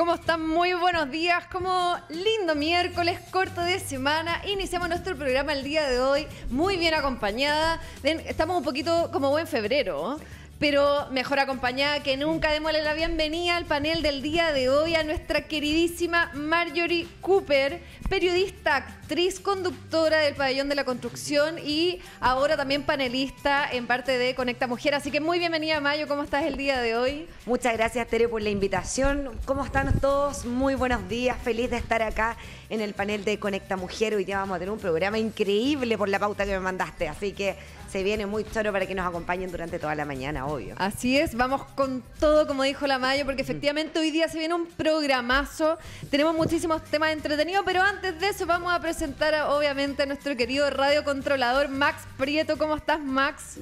¿Cómo están? Muy buenos días, como lindo miércoles, corto de semana. Iniciamos nuestro programa el día de hoy, muy bien acompañada. Estamos un poquito como buen febrero pero mejor acompañada que nunca. Démosle la bienvenida al panel del día de hoy a nuestra queridísima Marjorie Cooper, periodista, actriz, conductora del pabellón de la construcción y ahora también panelista en parte de Conecta Mujer. Así que muy bienvenida, Mayo. ¿Cómo estás el día de hoy? Muchas gracias, Tere, por la invitación. ¿Cómo están todos? Muy buenos días. Feliz de estar acá en el panel de Conecta Mujer. Hoy día vamos a tener un programa increíble por la pauta que me mandaste. Así que se viene muy choro para que nos acompañen durante toda la mañana, obvio. Así es, vamos con todo, como dijo la Mayo, porque mm. efectivamente hoy día se viene un programazo. Tenemos muchísimos temas entretenidos, pero antes antes de eso vamos a presentar obviamente a nuestro querido radiocontrolador Max Prieto. ¿Cómo estás, Max?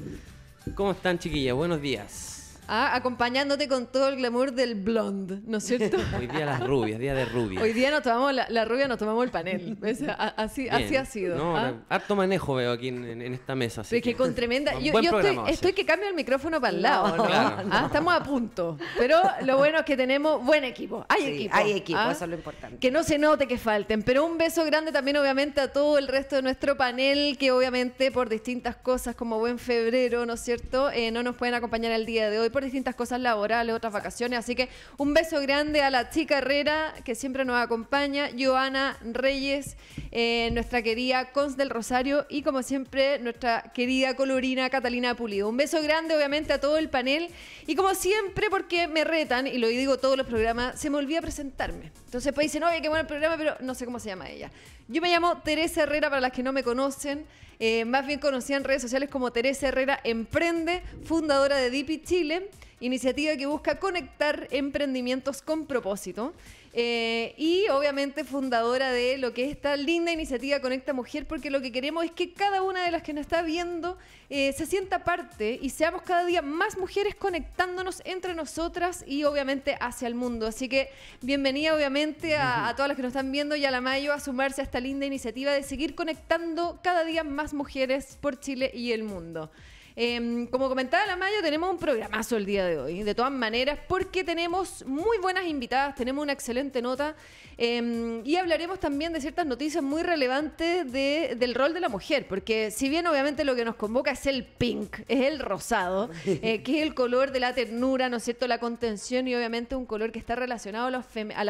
¿Cómo están, chiquillas? Buenos días. Ah, acompañándote con todo el glamour del blonde, ¿no es cierto? Hoy día las rubias, día de rubias. Hoy día nos tomamos la, rubia, nos tomamos el panel. así, ha sido. No, ¿ah? harto manejo veo aquí en, esta mesa. es que, con tremenda. Yo, estoy, que cambio el micrófono para el lado. No, ah, estamos a punto. Pero lo bueno es que tenemos buen equipo. Hay equipo. Hay equipo, eso es lo importante. Que no se note que falten. Pero un beso grande también, obviamente, a todo el resto de nuestro panel, que obviamente por distintas cosas, como buen febrero, ¿no es cierto? Eh, no nos pueden acompañar el día de hoy por distintas cosas laborales, otras vacaciones. Así que un beso grande a la chica Herrera, que siempre nos acompaña, Joana Reyes, eh, nuestra querida Cons del Rosario y como siempre nuestra querida colorina Catalina Pulido. Un beso grande obviamente a todo el panel y como siempre porque me retan, y lo digo todos los programas, se me olvida presentarme. Entonces pues dicen, oye, qué bueno el programa, pero no sé cómo se llama ella. Yo me llamo Teresa Herrera, para las que no me conocen, eh, más bien conocida en redes sociales como Teresa Herrera Emprende, fundadora de DIPI Chile iniciativa que busca conectar emprendimientos con propósito. Eh, y obviamente fundadora de lo que es esta linda iniciativa Conecta Mujer, porque lo que queremos es que cada una de las que nos está viendo eh, se sienta parte y seamos cada día más mujeres conectándonos entre nosotras y obviamente hacia el mundo. Así que bienvenida obviamente a, a todas las que nos están viendo y a la Mayo a sumarse a esta linda iniciativa de seguir conectando cada día más mujeres por Chile y el mundo. Em, como comentaba la Mayo, tenemos un programazo el día de hoy, de todas maneras, porque tenemos muy buenas invitadas, tenemos una excelente nota em, y hablaremos también de ciertas noticias muy relevantes del rol de la mujer, porque si bien obviamente lo que nos convoca es el pink, es el rosado, eh, que es el color de la ternura, ¿no es cierto?, la contención y obviamente un color que está relacionado a la, fem a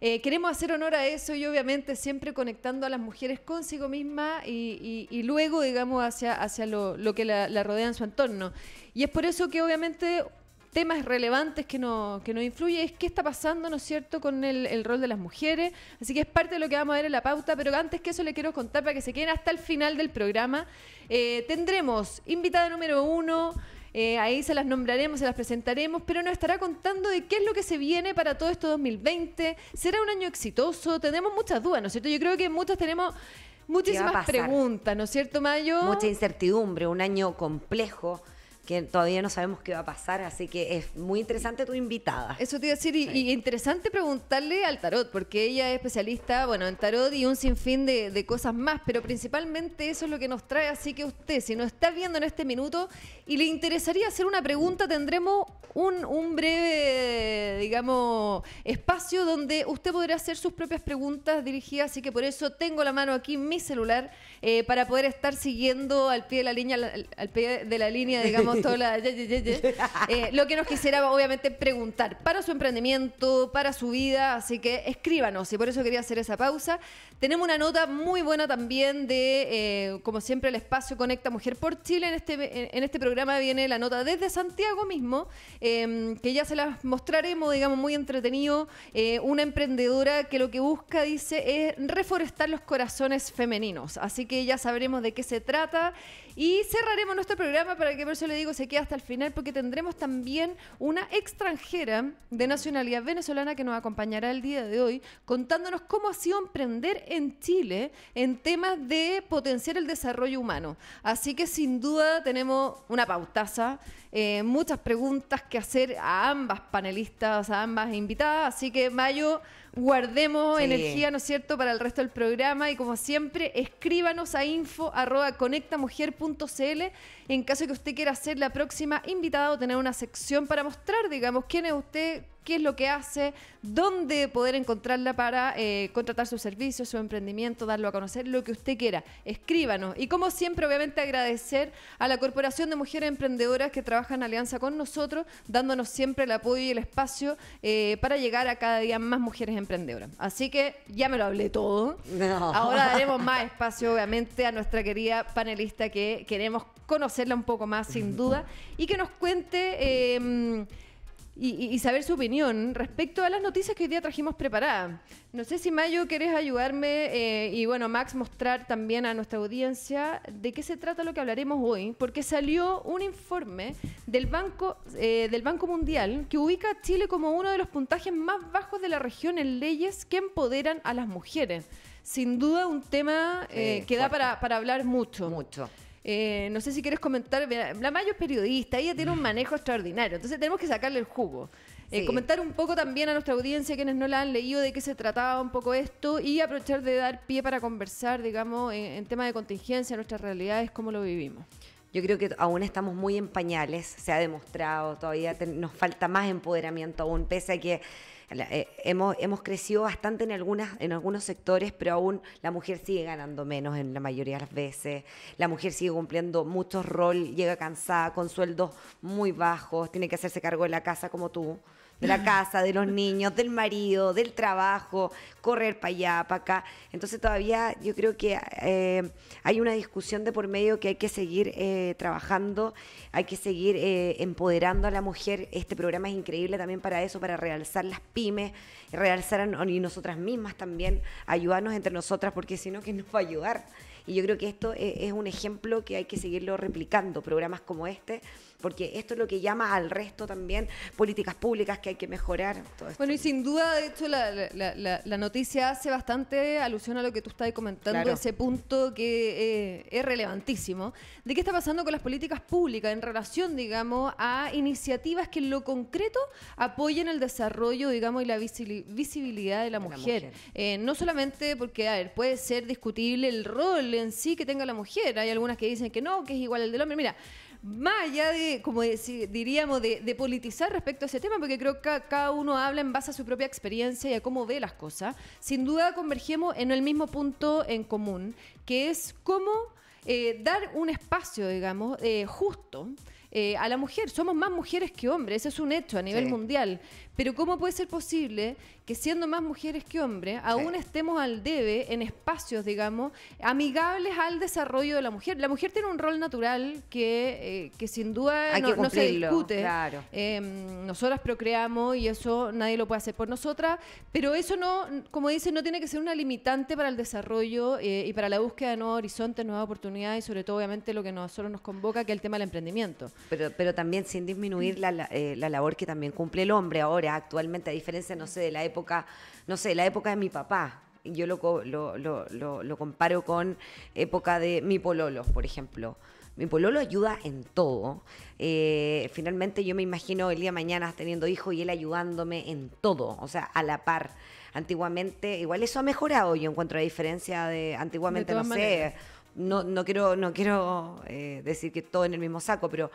eh, queremos hacer honor a eso y obviamente siempre conectando a las mujeres consigo misma y, luego, digamos, hacia, hacia lo, que la, rodea en su entorno. Y es por eso que obviamente temas relevantes que nos que influye es qué está pasando, ¿no es cierto?, con el, rol de las mujeres. Así que es parte de lo que vamos a ver en la pauta, pero antes que eso le quiero contar para que se queden hasta el final del programa. Eh, tendremos invitada número uno. Eh, ahí se las nombraremos, se las presentaremos, pero nos estará contando de qué es lo que se viene para todo esto 2020. ¿Será un año exitoso? Tenemos muchas dudas, ¿no es cierto? Yo creo que muchas tenemos muchísimas preguntas, ¿no es cierto, Mayo? Mucha incertidumbre, un año complejo que todavía no sabemos qué va a pasar, así que es muy interesante tu invitada. Eso te iba a decir, y, interesante preguntarle al tarot, porque ella es especialista, bueno, en tarot y un sinfín de, de, cosas más, pero principalmente eso es lo que nos trae, así que usted, si nos está viendo en este minuto y le interesaría hacer una pregunta, tendremos un, breve, digamos, espacio donde usted podrá hacer sus propias preguntas dirigidas, así que por eso tengo la mano aquí mi celular eh, para poder estar siguiendo al pie de la línea, al, pie de la línea, digamos, todo eh, lo que nos quisiera obviamente preguntar para su emprendimiento, para su vida, así que escríbanos y por eso quería hacer esa pausa. Tenemos una nota muy buena también de, eh, como siempre, el espacio Conecta Mujer por Chile en este, en este programa programa viene la nota desde Santiago mismo, em, que ya se las mostraremos, digamos, muy entretenido. Eh, una emprendedora que lo que busca, dice, es reforestar los corazones femeninos. Así que ya sabremos de qué se trata y cerraremos nuestro programa para que, por eso le digo, se quede hasta el final, porque tendremos también una extranjera de nacionalidad venezolana que nos acompañará el día de hoy, contándonos cómo ha sido emprender en Chile en temas de potenciar el desarrollo humano. Así que, sin duda, tenemos una pautaza, eh, muchas preguntas que hacer a ambas panelistas, a ambas invitadas. Así que, Mayo Guardemos energía, ¿no es cierto?, para el resto del programa y como siempre, escríbanos a info arroba conectamujer.cl en caso de que usted quiera ser la próxima invitada o tener una sección para mostrar, digamos, quién es usted, qué es lo que hace, dónde poder encontrarla para eh, contratar su servicio, su emprendimiento, darlo a conocer, lo que usted quiera. Escríbanos. Y como siempre, obviamente agradecer a la Corporación de Mujeres Emprendedoras que trabaja en alianza con nosotros, dándonos siempre el apoyo y el espacio eh, para llegar a cada día más mujeres emprendedoras. Así que ya me lo hablé todo. Ahora daremos más espacio, obviamente, a nuestra querida panelista que queremos conocerla un poco más, sin duda, y que nos cuente... Em, y, saber su opinión respecto a las noticias que hoy día trajimos preparadas. No sé si Mayo querés ayudarme eh, y bueno, Max, mostrar también a nuestra audiencia de qué se trata lo que hablaremos hoy, porque salió un informe del Banco, eh, del Banco Mundial que ubica a Chile como uno de los puntajes más bajos de la región en leyes que empoderan a las mujeres. Sin duda un tema eh, que da para, para hablar mucho. Mucho. Eh, no sé si quieres comentar, la mayor es periodista, ella tiene un mm. manejo extraordinario, entonces tenemos que sacarle el jugo. Eh, comentar un poco también a nuestra audiencia, quienes no la han leído, de qué se trataba un poco esto y aprovechar de dar pie para conversar, digamos, en, tema de contingencia, nuestras realidades, cómo lo vivimos. Yo creo que aún estamos muy en pañales, se ha demostrado, todavía nos falta más empoderamiento aún, pese a que eh, hemos, hemos crecido bastante en, algunas, en algunos sectores, pero aún la mujer sigue ganando menos en la mayoría de las veces. La mujer sigue cumpliendo muchos roles, llega cansada, con sueldos muy bajos, tiene que hacerse cargo de la casa como tú de la casa, de los niños, del marido, del trabajo, correr para allá, para acá. Entonces todavía yo creo que eh, hay una discusión de por medio que hay que seguir eh, trabajando, hay que seguir eh, empoderando a la mujer. Este programa es increíble también para eso, para realzar las pymes, realzar y nosotras mismas también, ayudarnos entre nosotras, porque si no, ¿quién nos va a ayudar? Y yo creo que esto es un ejemplo que hay que seguirlo replicando, programas como este, porque esto es lo que llama al resto también políticas públicas que hay que mejorar. Todo Bueno, y sin duda, de hecho, la, noticia hace bastante alusión a lo que tú estás comentando, ese punto que eh, es relevantísimo, de qué está pasando con las políticas públicas en relación, digamos, a iniciativas que en lo concreto apoyen el desarrollo, digamos, y la visibilidad de la mujer. Eh, no solamente porque, a ver, puede ser discutible el rol en sí que tenga la mujer, hay algunas que dicen que no, que es igual el del hombre. Mira, más allá de, como diríamos, de, politizar respecto a ese tema, porque creo que cada uno habla en base a su propia experiencia y a cómo ve las cosas, sin duda convergemos en el mismo punto en común, que es cómo eh, dar un espacio, digamos, eh, justo eh, a la mujer. Somos más mujeres que hombres, eso es un hecho a nivel mundial. Pero ¿cómo puede ser posible que siendo más mujeres que hombres, aún estemos al debe en espacios, digamos, amigables al desarrollo de la mujer? La mujer tiene un rol natural que, eh, sin duda no, se discute. Em, nosotras procreamos y eso nadie lo puede hacer por nosotras, pero eso no, como dice, no tiene que ser una limitante para el desarrollo eh, y para la búsqueda de nuevos horizontes, nuevas oportunidades y sobre todo, obviamente, lo que a nosotros nos convoca, que es el tema del emprendimiento. Pero, pero también sin disminuir la, la eh, labor que también cumple el hombre ahora actualmente, a diferencia, no sé, de la época, no sé, de la época de mi papá. Yo lo, lo, lo, lo comparo con época de mi pololo, por ejemplo. Mi pololo ayuda en todo. Eh, finalmente yo me imagino el día mañana teniendo hijo y él ayudándome en todo, o sea, a la par. Antiguamente, igual eso ha mejorado, yo encuentro la diferencia de antiguamente, no sé, no, no quiero, no quiero eh, decir que todo en el mismo saco, pero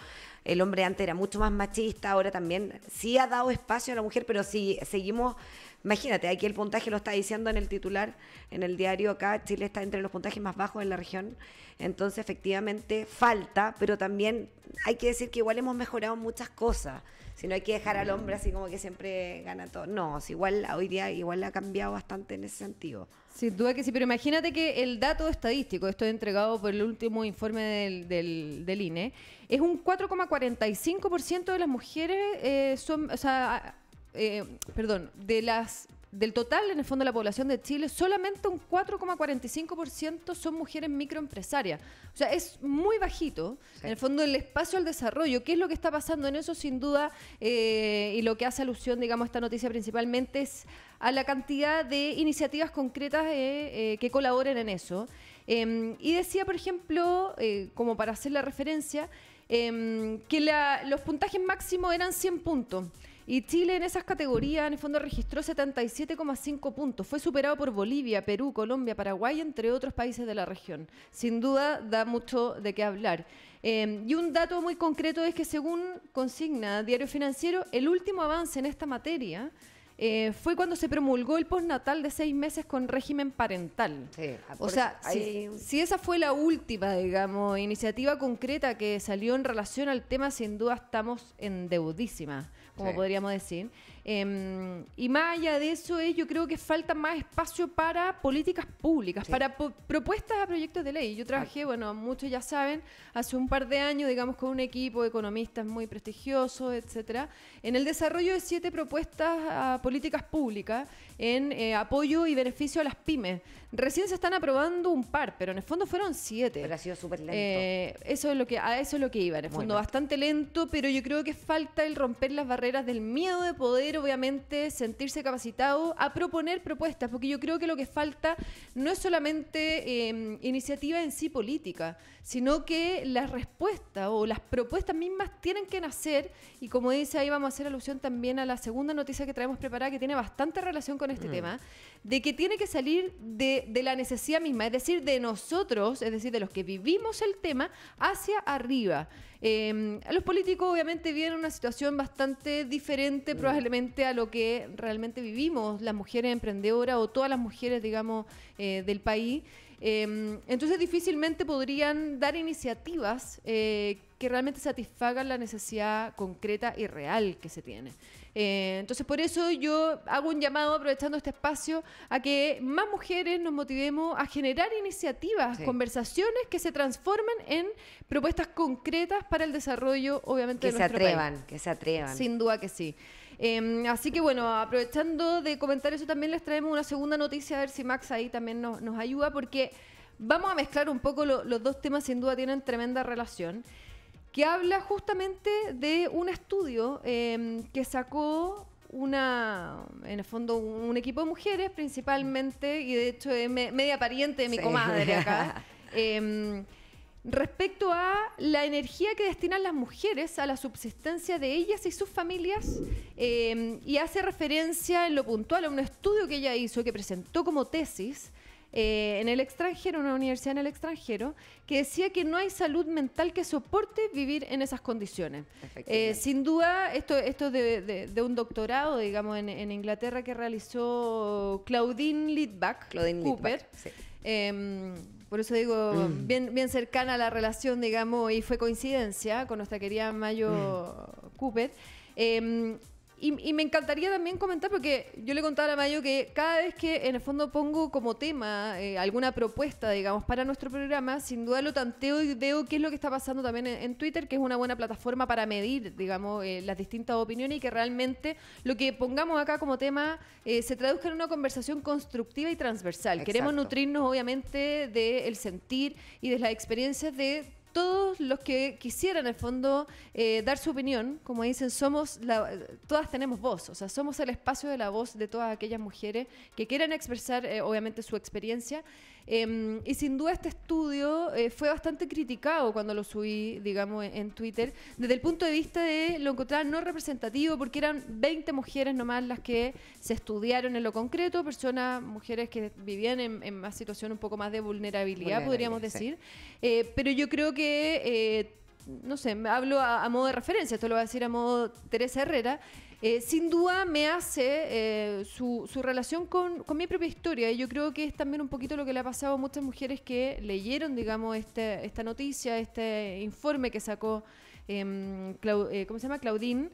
el hombre antes era mucho más machista, ahora también sí ha dado espacio a la mujer, pero si seguimos, imagínate, aquí el puntaje lo está diciendo en el titular, en el diario acá, Chile está entre los puntajes más bajos en la región, entonces efectivamente falta, pero también hay que decir que igual hemos mejorado muchas cosas. Si no hay que dejar al mm. hombre así como que siempre gana todo. No, igual hoy día igual ha cambiado bastante en ese sentido. Sin duda que sí, pero imagínate que el dato estadístico, esto es entregado por el último informe del, INE, es un 4,45% de las mujeres eh, son, o sea, eh, perdón, de las del total, en el fondo, de la población de Chile, solamente un 4,45% son mujeres microempresarias. O sea, es muy bajito, en el fondo, el espacio al desarrollo. ¿Qué es lo que está pasando en eso? Sin duda, eh, y lo que hace alusión, digamos, a esta noticia principalmente es a la cantidad de iniciativas concretas eh, eh, que colaboren en eso. Em, y decía, por ejemplo, como para hacer la referencia, em, que los puntajes máximos eran 100 puntos. Y Chile en esas categorías en el fondo registró 77,5 puntos. Fue superado por Bolivia, Perú, Colombia, Paraguay, entre otros países de la región. Sin duda da mucho de qué hablar. Em, y un dato muy concreto es que según consigna Diario Financiero, el último avance en esta materia eh, fue cuando se promulgó el postnatal de seis meses con régimen parental. Ah, o sea, si, esa fue la última, digamos, iniciativa concreta que salió en relación al tema, sin duda estamos endeudísimas como podríamos decir. Em, y más allá de eso es, eh, yo creo que falta más espacio para políticas públicas, para propuestas a proyectos de ley. Yo trabajé, ah. bueno, muchos ya saben, hace un par de años, digamos, con un equipo de economistas muy prestigiosos, etcétera, en el desarrollo de siete propuestas a políticas públicas en eh, apoyo y beneficio a las pymes. Recién se están aprobando un par, pero en el fondo fueron siete. Pero ha sido súper lento. Eh, eso es lo que, a eso es lo que iba, en el fondo, bastante lento, pero yo creo que falta el romper las barreras del miedo de poder obviamente sentirse capacitado a proponer propuestas, porque yo creo que lo que falta no es solamente em, iniciativa en sí política, sino que las respuestas o las propuestas mismas tienen que nacer y como dice ahí vamos a hacer alusión también a la segunda noticia que traemos preparada que tiene bastante relación con este mm. tema, de que tiene que salir de, la necesidad misma, es decir, de nosotros, es decir, de los que vivimos el tema, hacia arriba. Em, los políticos obviamente viven una situación bastante diferente mm. probablemente a lo que realmente vivimos las mujeres emprendedoras o todas las mujeres, digamos, eh, del país. Em, entonces difícilmente podrían dar iniciativas eh, que realmente satisfagan la necesidad concreta y real que se tiene. Eh, entonces por eso yo hago un llamado, aprovechando este espacio, a que más mujeres nos motivemos a generar iniciativas, conversaciones que se transformen en propuestas concretas para el desarrollo, obviamente, que de nuestro se atrevan, Que se atrevan. Sin duda que sí. Em, así que bueno, aprovechando de comentar eso, también les traemos una segunda noticia, a ver si Max ahí también nos, ayuda, porque vamos a mezclar un poco los dos temas, sin duda tienen tremenda relación, que habla justamente de un estudio em, que sacó una, en el fondo, un, equipo de mujeres principalmente, y de hecho es media pariente de mi comadre acá. Em, respecto a la energía que destinan las mujeres a la subsistencia de ellas y sus familias eh, y hace referencia en lo puntual a un estudio que ella hizo que presentó como tesis eh, en el extranjero, en una universidad en el extranjero, que decía que no hay salud mental que soporte vivir en esas condiciones. Eh, sin duda, esto, esto de, un doctorado, digamos, en, Inglaterra que realizó Claudine Lidbach, Claudine Cooper. Em, por eso digo, mm. bien, bien cercana a la relación, digamos, y fue coincidencia con nuestra querida Mayo mm. em, y, me encantaría también comentar, porque yo le contaba a Mayo que cada vez que en el fondo pongo como tema eh, alguna propuesta, digamos, para nuestro programa, sin duda lo tanteo y veo qué es lo que está pasando también en, Twitter, que es una buena plataforma para medir, digamos, eh, las distintas opiniones y que realmente lo que pongamos acá como tema eh, se traduzca en una conversación constructiva y transversal. Queremos nutrirnos, obviamente, del sentir y de las experiencias de todos los que quisieran, en el fondo, eh, dar su opinión, como dicen, somos todas tenemos voz, o sea, somos el espacio de la voz de todas aquellas mujeres que quieran expresar, eh, obviamente, su experiencia. Em, y sin duda este estudio eh, fue bastante criticado cuando lo subí, digamos, en, Twitter, desde el punto de vista de lo encontrar no representativo, porque eran 20 mujeres nomás las que se estudiaron en lo concreto, personas, mujeres que vivían en, una situación un poco más de vulnerabilidad, podríamos decir. Eh, pero yo creo que eh, no sé, hablo a, a, modo de referencia, esto lo va a decir a modo Teresa Herrera, eh, sin duda me hace eh, su, relación con, mi propia historia. Y yo creo que es también un poquito lo que le ha pasado a muchas mujeres que leyeron, digamos, este, esta noticia, este informe que sacó. Em, eh, ¿Cómo se llama? Claudine.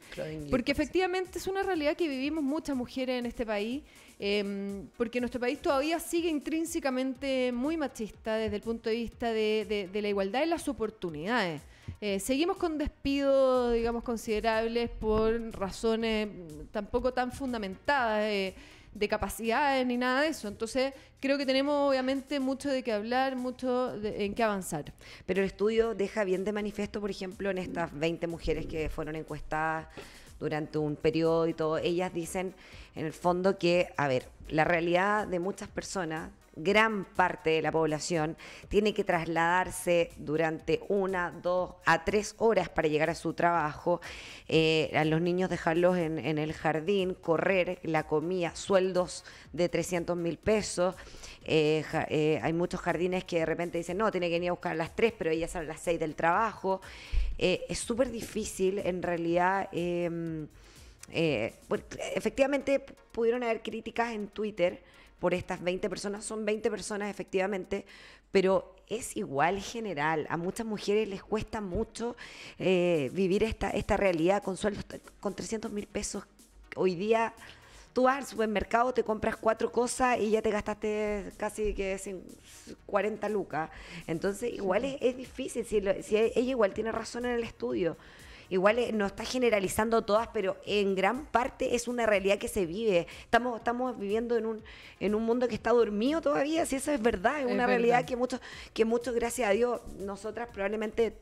porque efectivamente es una realidad que vivimos muchas mujeres en este país, em, porque nuestro país todavía sigue intrínsecamente muy machista desde el punto de vista de, de la igualdad y las oportunidades. Eh, seguimos con despidos, digamos, considerables por razones mm, tampoco tan fundamentadas. Eh, de capacidades ni nada de eso. Entonces, creo que tenemos obviamente mucho de qué hablar, mucho en qué avanzar. Pero el estudio deja bien de manifiesto, por ejemplo, en estas 20 mujeres que fueron encuestadas durante un periodo y todo, ellas dicen en el fondo que, a ver, la realidad de muchas personas gran parte de la población tiene que trasladarse durante una, dos a tres horas para llegar a su trabajo, eh, a los niños dejarlos en, el jardín, correr, la comida, sueldos de 300 mil pesos. Eh, eh, hay muchos jardines que de repente dicen, no, tiene que venir a buscar a las tres, pero ellas sale a las seis del trabajo. es súper difícil en realidad. Em, efectivamente pudieron haber críticas en Twitter por estas 20 personas, son 20 personas efectivamente, pero es igual general. A muchas mujeres les cuesta mucho eh, vivir esta, esta realidad con sueldos con 300 mil pesos. Hoy día tú vas al supermercado, te compras cuatro cosas y ya te gastaste casi que 40 lucas. Entonces, igual es, difícil. Si, si, ella igual tiene razón en el estudio igual eh, no está generalizando todas, pero en gran parte es una realidad que se vive. Estamos, estamos viviendo en un, en un mundo que está dormido todavía, si eso es verdad, es, una realidad que muchos, que muchos, gracias a Dios, nosotras probablemente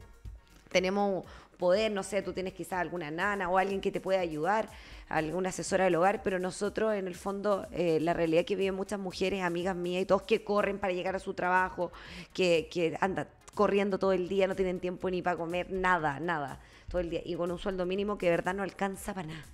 tenemos poder, no sé, tú tienes quizás alguna nana o alguien que te pueda ayudar, alguna asesora del hogar, pero nosotros en el fondo eh, la realidad que viven muchas mujeres, amigas mías y todos que corren para llegar a su trabajo, que, que andan corriendo todo el día, no tienen tiempo ni para comer, nada, nada todo el día y con un sueldo mínimo que de verdad no alcanza para nada.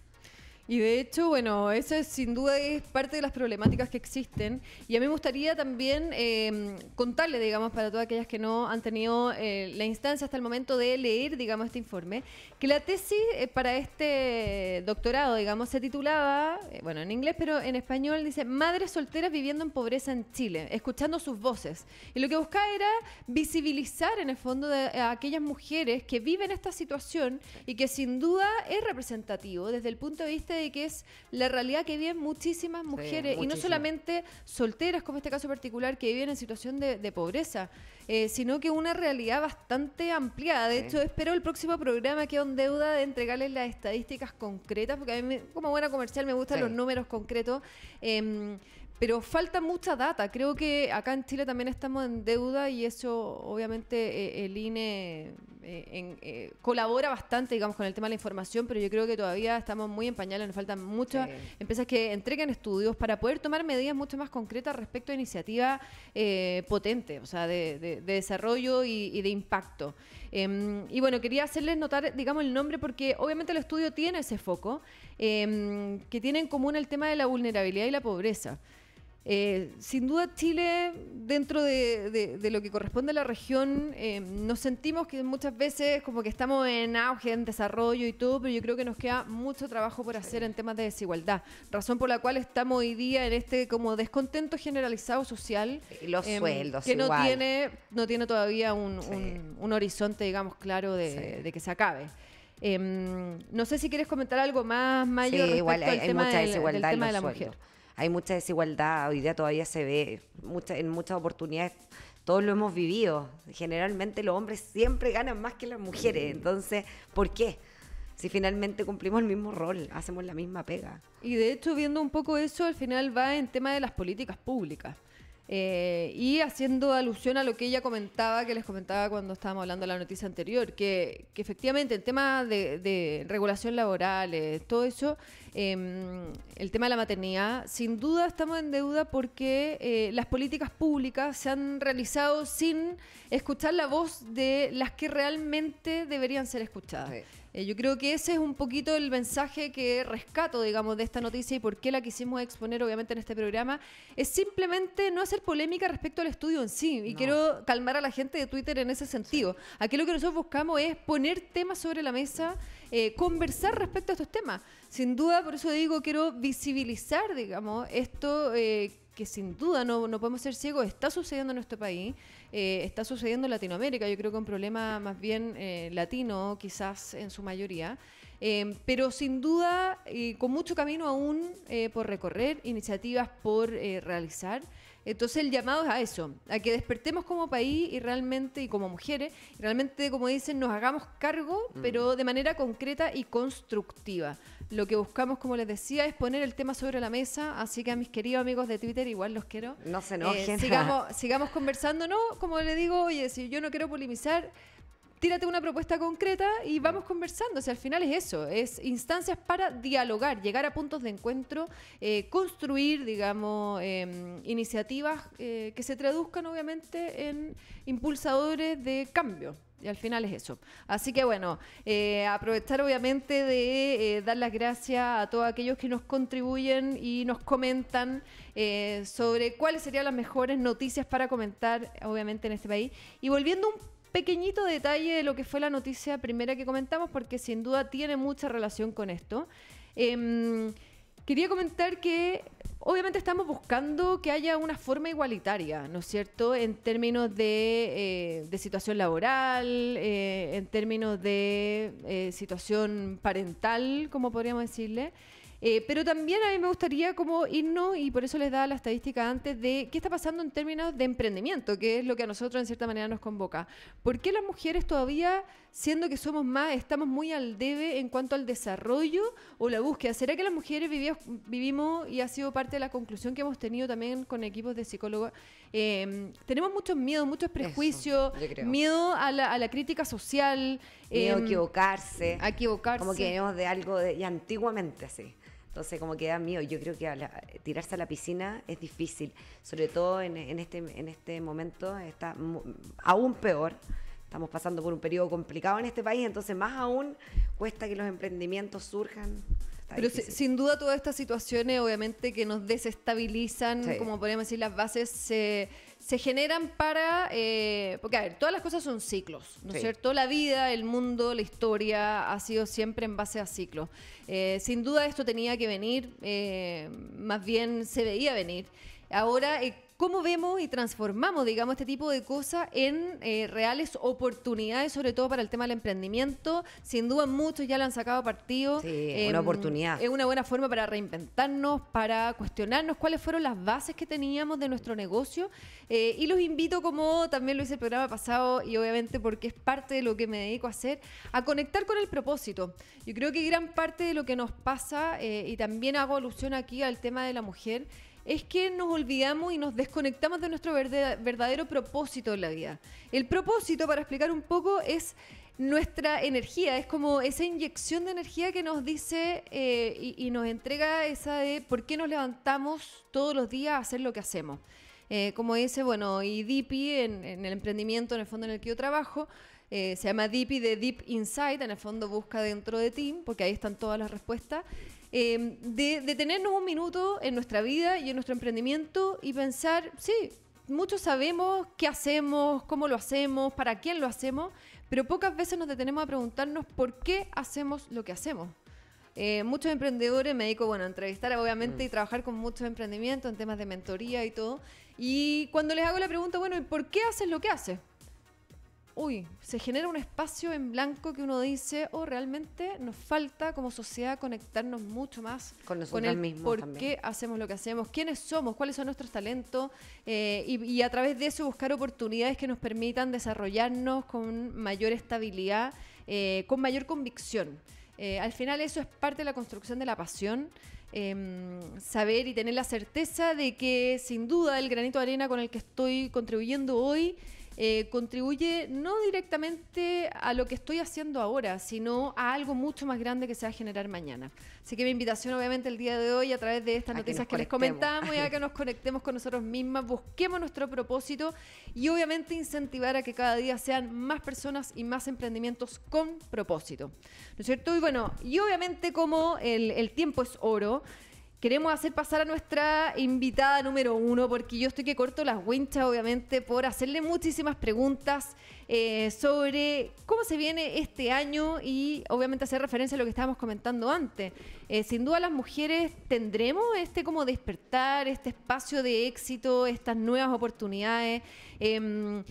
Y de hecho, bueno, eso es, sin duda es parte de las problemáticas que existen. Y a mí me gustaría también em, contarle, digamos, para todas aquellas que no han tenido eh, la instancia hasta el momento de leer, digamos, este informe, que la tesis eh, para este doctorado, digamos, se titulaba, eh, bueno, en inglés, pero en español dice, Madres solteras viviendo en pobreza en Chile, escuchando sus voces. Y lo que buscaba era visibilizar en el fondo de, a aquellas mujeres que viven esta situación y que sin duda es representativo desde el punto de vista de de que es la realidad que viven muchísimas mujeres y no solamente solteras, como este caso particular, que viven en situación de, pobreza, eh, sino que una realidad bastante ampliada. De hecho, espero el próximo programa que un deuda de entregarles las estadísticas concretas, porque a mí, como buena comercial, me gustan los números concretos. Em, pero falta mucha data. Creo que acá en Chile también estamos en deuda y eso, obviamente, eh, el INE eh, eh, colabora bastante, digamos, con el tema de la información, pero yo creo que todavía estamos muy en pañales. Nos faltan muchas empresas que entreguen estudios para poder tomar medidas mucho más concretas respecto a iniciativa potentes, o sea, de, desarrollo y, de impacto. Em, y bueno, quería hacerles notar, digamos, el nombre porque obviamente el estudio tiene ese foco, em, que tiene en común el tema de la vulnerabilidad y la pobreza. Eh, sin duda Chile, dentro de, lo que corresponde a la región, eh, nos sentimos que muchas veces como que estamos en auge, en desarrollo y todo, pero yo creo que nos queda mucho trabajo por hacer en temas de desigualdad, razón por la cual estamos hoy día en este como descontento generalizado social. Los em, Que no, Tiene, no tiene todavía un, horizonte, digamos, claro de, que se acabe. Em, no sé si quieres comentar algo más, mayor sí, respecto al tema desigualdad de la mujer hay mucha desigualdad, hoy día todavía se ve, mucha, en muchas oportunidades todos lo hemos vivido. Generalmente los hombres siempre ganan más que las mujeres, entonces, ¿por qué? si finalmente cumplimos el mismo rol, hacemos la misma pega. Y de hecho, viendo un poco eso, al final va en tema de las políticas públicas. Eh, y haciendo alusión a lo que ella comentaba, que les comentaba cuando estábamos hablando de la noticia anterior, que, efectivamente el tema de, regulación laboral, eh, todo eso, em, el tema de la maternidad, sin duda estamos en deuda porque eh, las políticas públicas se han realizado sin escuchar la voz de las que realmente deberían ser escuchadas. Eh, yo creo que ese es un poquito el mensaje que rescato, digamos, de esta noticia y por qué la quisimos exponer, obviamente, en este programa. Es simplemente no hacer polémica respecto al estudio en sí. Y quiero calmar a la gente de Twitter en ese sentido. Aquí lo que nosotros buscamos es poner temas sobre la mesa, eh, conversar respecto a estos temas. Sin duda, por eso digo, quiero visibilizar, digamos, esto. Eh, que sin duda no, no podemos ser ciegos, está sucediendo en nuestro país, eh, está sucediendo en Latinoamérica, yo creo que un problema más bien eh, latino quizás en su mayoría, eh, pero sin duda con mucho camino aún por recorrer, iniciativas por realizar. Entonces el llamado es a eso, a que despertemos como país y realmente, y como mujeres, realmente como dicen, nos hagamos cargo, mm. pero de manera concreta y constructiva. Lo que buscamos, como les decía, es poner el tema sobre la mesa, así que a mis queridos amigos de Twitter, igual los quiero. No se eh, sigamos, conversando, ¿no? Como le digo, oye, si yo no quiero polimizar tírate una propuesta concreta y vamos conversando. O al final es eso, es instancias para dialogar, llegar a puntos de encuentro, eh, construir, digamos, em, iniciativas eh, que se traduzcan obviamente en impulsadores de cambio. Y al final es eso. Así que bueno, eh, aprovechar obviamente de dar las gracias a todos aquellos que nos contribuyen y nos comentan sobre cuáles serían las mejores noticias para comentar obviamente en este país. Y volviendo un pequeñito detalle de lo que fue la noticia primera que comentamos, porque sin duda tiene mucha relación con esto. Em, quería comentar que obviamente estamos buscando que haya una forma igualitaria, ¿no es cierto?, en términos de, eh, situación laboral, eh, en términos de eh, situación parental, como podríamos decirle. Eh, pero también a mí me gustaría como irnos, y por eso les daba la estadística antes, de qué está pasando en términos de emprendimiento, que es lo que a nosotros en cierta manera nos convoca. ¿Por qué las mujeres todavía, siendo que somos más, estamos muy al debe en cuanto al desarrollo o la búsqueda? ¿Será que las mujeres vivimos, y ha sido parte de la conclusión que hemos tenido también con equipos de psicólogos, em, tenemos muchos miedos, muchos prejuicios, miedo a la, crítica social. Miedo a em, equivocarse. A equivocarse. Como que venimos de algo de, y antiguamente sí. Entonces, como queda mío. Yo creo que tirarse a la piscina es difícil, sobre todo en, este, en este momento está aún peor. Estamos pasando por un periodo complicado en este país, entonces más aún cuesta que los emprendimientos surjan. Pero sin duda todas estas situaciones, obviamente, que nos desestabilizan, como podríamos decir, las bases... se se generan para... Eh, porque, a ver, todas las cosas son ciclos, ¿no es cierto? La vida, el mundo, la historia ha sido siempre en base a ciclos. Eh, sin duda esto tenía que venir, eh, más bien se veía venir. Ahora cómo vemos y transformamos, digamos, este tipo de cosas en eh, reales oportunidades, sobre todo para el tema del emprendimiento. Sin duda, muchos ya lo han sacado partido. Sí, una em, oportunidad. Es una buena forma para reinventarnos, para cuestionarnos cuáles fueron las bases que teníamos de nuestro negocio. Eh, y los invito, como también lo hice el programa pasado, y obviamente porque es parte de lo que me dedico a hacer, a conectar con el propósito. Yo creo que gran parte de lo que nos pasa, eh, y también hago alusión aquí al tema de la mujer, es que nos olvidamos y nos desconectamos de nuestro verdadero propósito en la vida. El propósito, para explicar un poco, es nuestra energía, es como esa inyección de energía que nos dice eh, y, nos entrega esa de por qué nos levantamos todos los días a hacer lo que hacemos. Eh, como dice, bueno, y DIPI en, el emprendimiento, en el fondo en el que yo trabajo, eh, se llama DIPI de Deep Insight, en el fondo busca dentro de ti, porque ahí están todas las respuestas. Em, de detenernos un minuto en nuestra vida y en nuestro emprendimiento y pensar, sí, muchos sabemos qué hacemos, cómo lo hacemos, para quién lo hacemos, pero pocas veces nos detenemos a preguntarnos por qué hacemos lo que hacemos. Eh, muchos emprendedores me dedico bueno, a entrevistar obviamente mm. y trabajar con muchos emprendimientos en temas de mentoría y todo. Y cuando les hago la pregunta, bueno, ¿y por qué haces lo que haces? uy, se genera un espacio en blanco que uno dice, oh, realmente nos falta como sociedad conectarnos mucho más con nosotros con el mismos. ¿Por qué hacemos lo que hacemos? ¿Quiénes somos? ¿Cuáles son nuestros talentos? Eh, y, a través de eso buscar oportunidades que nos permitan desarrollarnos con mayor estabilidad, eh, con mayor convicción. Eh, al final eso es parte de la construcción de la pasión, em, saber y tener la certeza de que sin duda el granito de arena con el que estoy contribuyendo hoy eh, contribuye no directamente a lo que estoy haciendo ahora, sino a algo mucho más grande que se va a generar mañana. Así que mi invitación obviamente el día de hoy a través de estas noticias que, les comentamos y a que nos conectemos con nosotros mismas, busquemos nuestro propósito y obviamente incentivar a que cada día sean más personas y más emprendimientos con propósito. ¿No es cierto? Y bueno, y obviamente como el tiempo es oro, queremos hacer pasar a nuestra invitada número uno, porque yo estoy que corto las winchas, obviamente, por hacerle muchísimas preguntas eh, sobre cómo se viene este año y obviamente hacer referencia a lo que estábamos comentando antes. Eh, sin duda las mujeres tendremos este como despertar, este espacio de éxito, estas nuevas oportunidades. Em,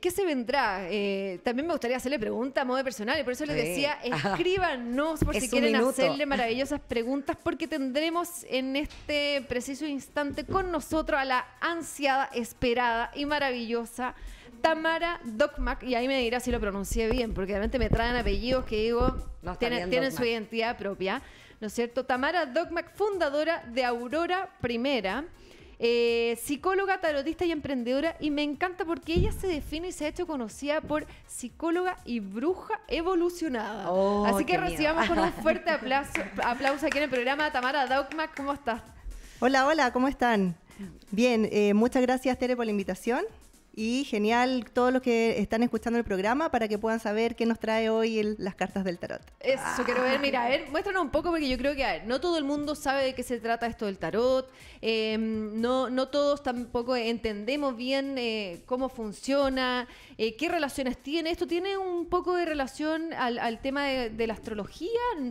¿Qué, se vendrá? Eh, también me gustaría hacerle preguntas a modo personal, y por eso les decía, escríbanos por si quieren hacerle maravillosas preguntas, porque tendremos en este preciso instante con nosotros a la ansiada, esperada y maravillosa Tamara Docmac, y ahí me dirá si lo pronuncié bien, porque realmente me traen apellidos que digo, tienen, su identidad propia, ¿no es cierto? Tamara Docmac, fundadora de Aurora Primera eh, psicóloga, tarotista y emprendedora. Y me encanta porque ella se define y se ha hecho conocida por psicóloga y bruja evolucionada. Oh, Así que recibamos con un fuerte aplauso, aquí en el programa Tamara Daukmak. ¿Cómo estás? Hola, hola, ¿cómo están? Bien, eh, muchas gracias Tere por la invitación. Y genial todos los que están escuchando el programa para que puedan saber qué nos trae hoy las cartas del tarot. Eso, quiero ver, mira, a ver, muéstranos un poco porque yo creo que, no todo el mundo sabe de qué se trata esto del tarot, em, no, no todos tampoco entendemos bien eh, cómo funciona, eh, ¿Qué relaciones tiene? ¿Esto tiene un poco de relación al, tema de, la astrología?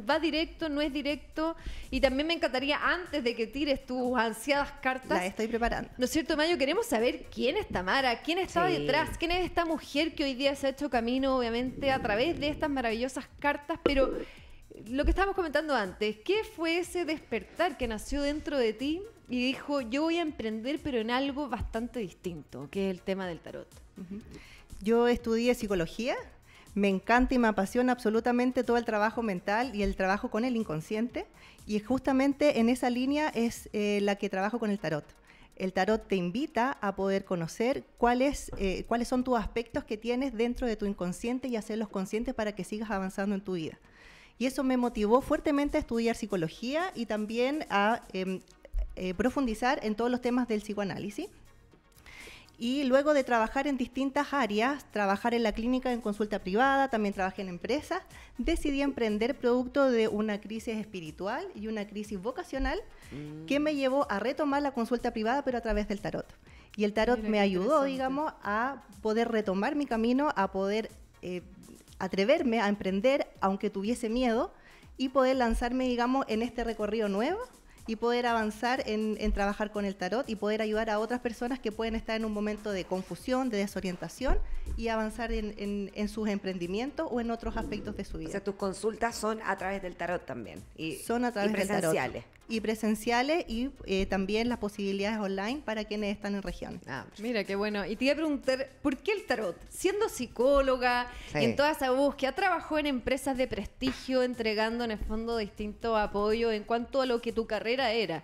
¿Va directo? ¿No es directo? Y también me encantaría, antes de que tires tus ansiadas cartas. La estoy preparando. ¿No es cierto, Mayo? Queremos saber quién es Tamara, quién estaba detrás, quién es esta mujer que hoy día se ha hecho camino, obviamente, a través de estas maravillosas cartas, pero lo que estábamos comentando antes, ¿qué fue ese despertar que nació dentro de ti y dijo, yo voy a emprender pero en algo bastante distinto, que es el tema del tarot? Yo estudié psicología, me encanta y me apasiona absolutamente todo el trabajo mental y el trabajo con el inconsciente. Y justamente en esa línea es eh, la que trabajo con el tarot. El tarot te invita a poder conocer cuáles, eh, cuáles son tus aspectos que tienes dentro de tu inconsciente y hacerlos conscientes para que sigas avanzando en tu vida. Y eso me motivó fuertemente a estudiar psicología y también a em, eh, profundizar en todos los temas del psicoanálisis y luego de trabajar en distintas áreas, trabajar en la clínica en consulta privada, también trabajé en empresas, decidí emprender producto de una crisis espiritual y una crisis vocacional mm. que me llevó a retomar la consulta privada pero a través del tarot. Y el tarot me ayudó, digamos, a poder retomar mi camino, a poder eh, atreverme a emprender aunque tuviese miedo y poder lanzarme, digamos, en este recorrido nuevo y poder avanzar en, trabajar con el tarot y poder ayudar a otras personas que pueden estar en un momento de confusión, de desorientación y avanzar en, sus emprendimientos o en otros aspectos de su vida. O sea, tus consultas son a través del tarot también. Y, son a través y presenciales. Del y presenciales y eh, también las posibilidades online para quienes están en región. Ah, mira, qué bueno. Y te iba a preguntar, ¿por qué el tarot? Siendo psicóloga, en toda esa búsqueda, trabajó en empresas de prestigio, entregando en el fondo distinto apoyo en cuanto a lo que tu carrera era.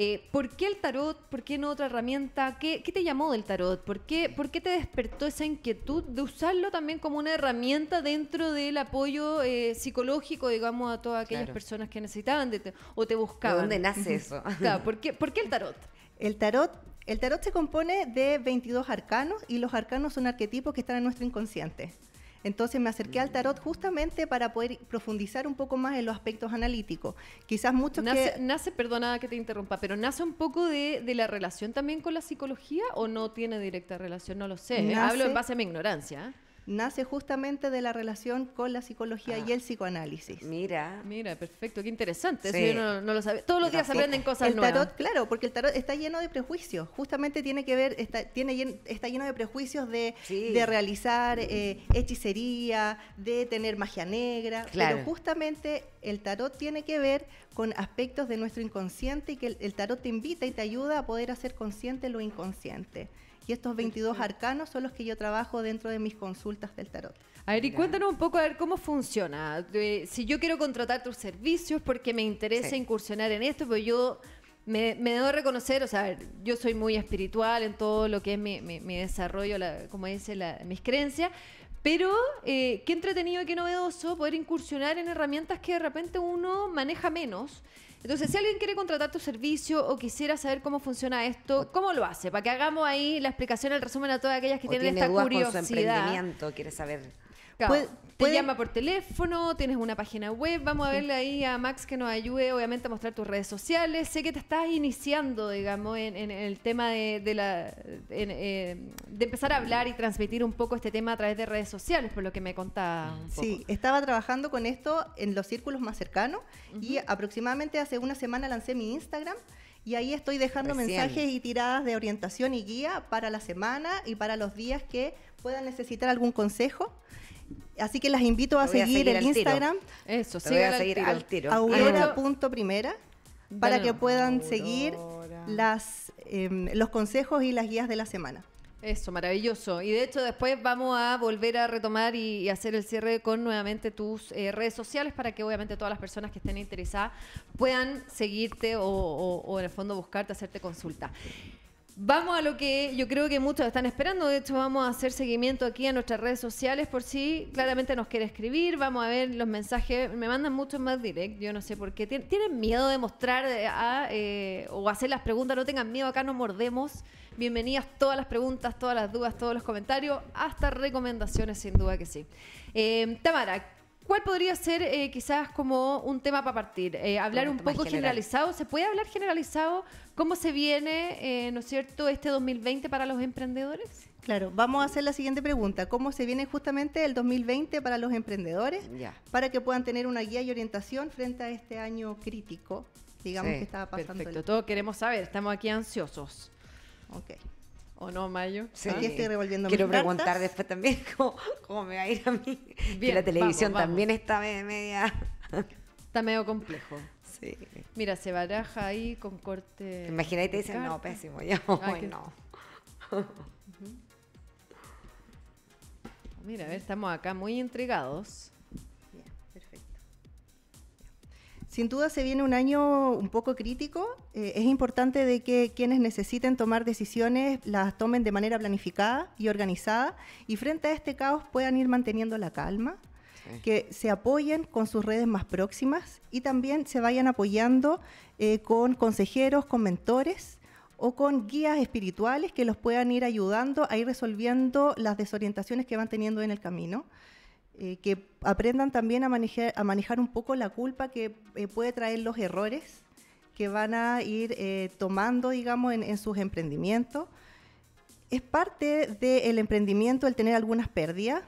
Eh, ¿Por qué el tarot? ¿Por qué no otra herramienta? ¿Qué, te llamó del tarot? ¿Por qué, ¿Por qué, te despertó esa inquietud de usarlo también como una herramienta dentro del apoyo eh, psicológico, digamos, a todas aquellas personas que necesitaban o te buscaban? ¿De dónde nace eso? ¿por, qué, el tarot? El tarot el tarot se compone de 22 arcanos y los arcanos son arquetipos que están en nuestro inconsciente. Entonces me acerqué al tarot justamente para poder profundizar un poco más en los aspectos analíticos. Quizás muchos nace, que... Nace, perdona que te interrumpa, pero nace un poco de, la relación también con la psicología o no tiene directa relación, no lo sé. ¿eh? Hablo en base a mi ignorancia. ¿eh? nace justamente de la relación con la psicología y ah. el psicoanálisis. Mira. Mira, perfecto, qué interesante. no, lo Todos los días aprenden cosas nuevas. Claro, porque el tarot está lleno de prejuicios. Justamente tiene que ver, está, lleno de prejuicios de, realizar eh, hechicería, de tener magia negra. Pero justamente el tarot tiene que ver con aspectos de nuestro inconsciente y que el, el tarot te invita y te ayuda a poder hacer consciente lo inconsciente. Y estos 22 arcanos son los que yo trabajo dentro de mis consultas del tarot. A ver, y cuéntanos un poco a ver cómo funciona. si yo quiero contratar tus servicios porque me interesa incursionar en esto, pues yo me, debo reconocer, o sea, yo soy muy espiritual en todo lo que es mi, desarrollo, como dice, mis creencias, pero eh, qué entretenido y qué novedoso poder incursionar en herramientas que de repente uno maneja menos entonces, si alguien quiere contratar tu servicio o quisiera saber cómo funciona esto, ¿cómo lo hace? Para que hagamos ahí la explicación, el resumen a todas aquellas que tienen tiene esta curiosidad. quiere saber te llama por teléfono, tienes una página web, vamos a verle ahí a Max que nos ayude obviamente a mostrar tus redes sociales. Sé que te estás iniciando, digamos, en, el tema de, la, eh, de empezar a hablar y transmitir un poco este tema a través de redes sociales, por lo que me contaba. Sí, estaba trabajando con esto en los círculos más cercanos y aproximadamente hace una semana lancé mi Instagram. Y ahí estoy dejando mensajes y tiradas de orientación y guía para la semana y para los días que puedan necesitar algún consejo. Así que las invito a seguir, el Instagram. Eso, seguir al tiro. Aurora.primera para que puedan seguir las, em, los consejos y las guías de la semana. Eso, maravilloso. Y de hecho después vamos a volver a retomar y, hacer el cierre con nuevamente tus eh, redes sociales para que obviamente todas las personas que estén interesadas puedan seguirte o en el fondo buscarte, hacerte consulta. Vamos a lo que yo creo que muchos están esperando. De hecho, vamos a hacer seguimiento aquí a nuestras redes sociales por si claramente nos quiere escribir. Vamos a ver los mensajes. Me mandan mucho más direct. Yo no sé por qué. Tienen miedo de mostrar eh, eh, o hacer las preguntas. No tengan miedo. Acá no mordemos. Bienvenidas todas las preguntas, todas las dudas, todos los comentarios. Hasta recomendaciones, sin duda que sí. Eh, Tamara, ¿Cuál podría ser eh, quizás como un tema para partir? Eh, hablar un, poco generalizado. ¿Se puede hablar generalizado cómo se viene, eh, ¿no es cierto?, este 2020 para los emprendedores. Claro, vamos a hacer la siguiente pregunta. ¿Cómo se viene justamente el 2020 para los emprendedores? Para que puedan tener una guía y orientación frente a este año crítico, digamos, que estaba pasando. Perfecto, Todo queremos saber, estamos aquí ansiosos. Ok. ¿O no, Mayo? Sí, ah, estoy revolviendo Quiero preguntar después también cómo, cómo, me va a ir a mí. que la televisión también está media... Está medio complejo. Sí. Mira, se baraja ahí con corte... imagina y te dicen, no, pésimo, ya, ah, no. Mira, a ver, estamos acá muy intrigados. Sin duda se viene un año un poco crítico. Eh, es importante de que quienes necesiten tomar decisiones las tomen de manera planificada y organizada y frente a este caos puedan ir manteniendo la calma, que se apoyen con sus redes más próximas y también se vayan apoyando eh, con consejeros, con mentores o con guías espirituales que los puedan ir ayudando a ir resolviendo las desorientaciones que van teniendo en el camino. Eh, que aprendan también a manejar, a manejar un poco la culpa que eh, puede traer los errores que van a ir eh, tomando, digamos, en, sus emprendimientos. Es parte del emprendimiento el tener algunas pérdidas,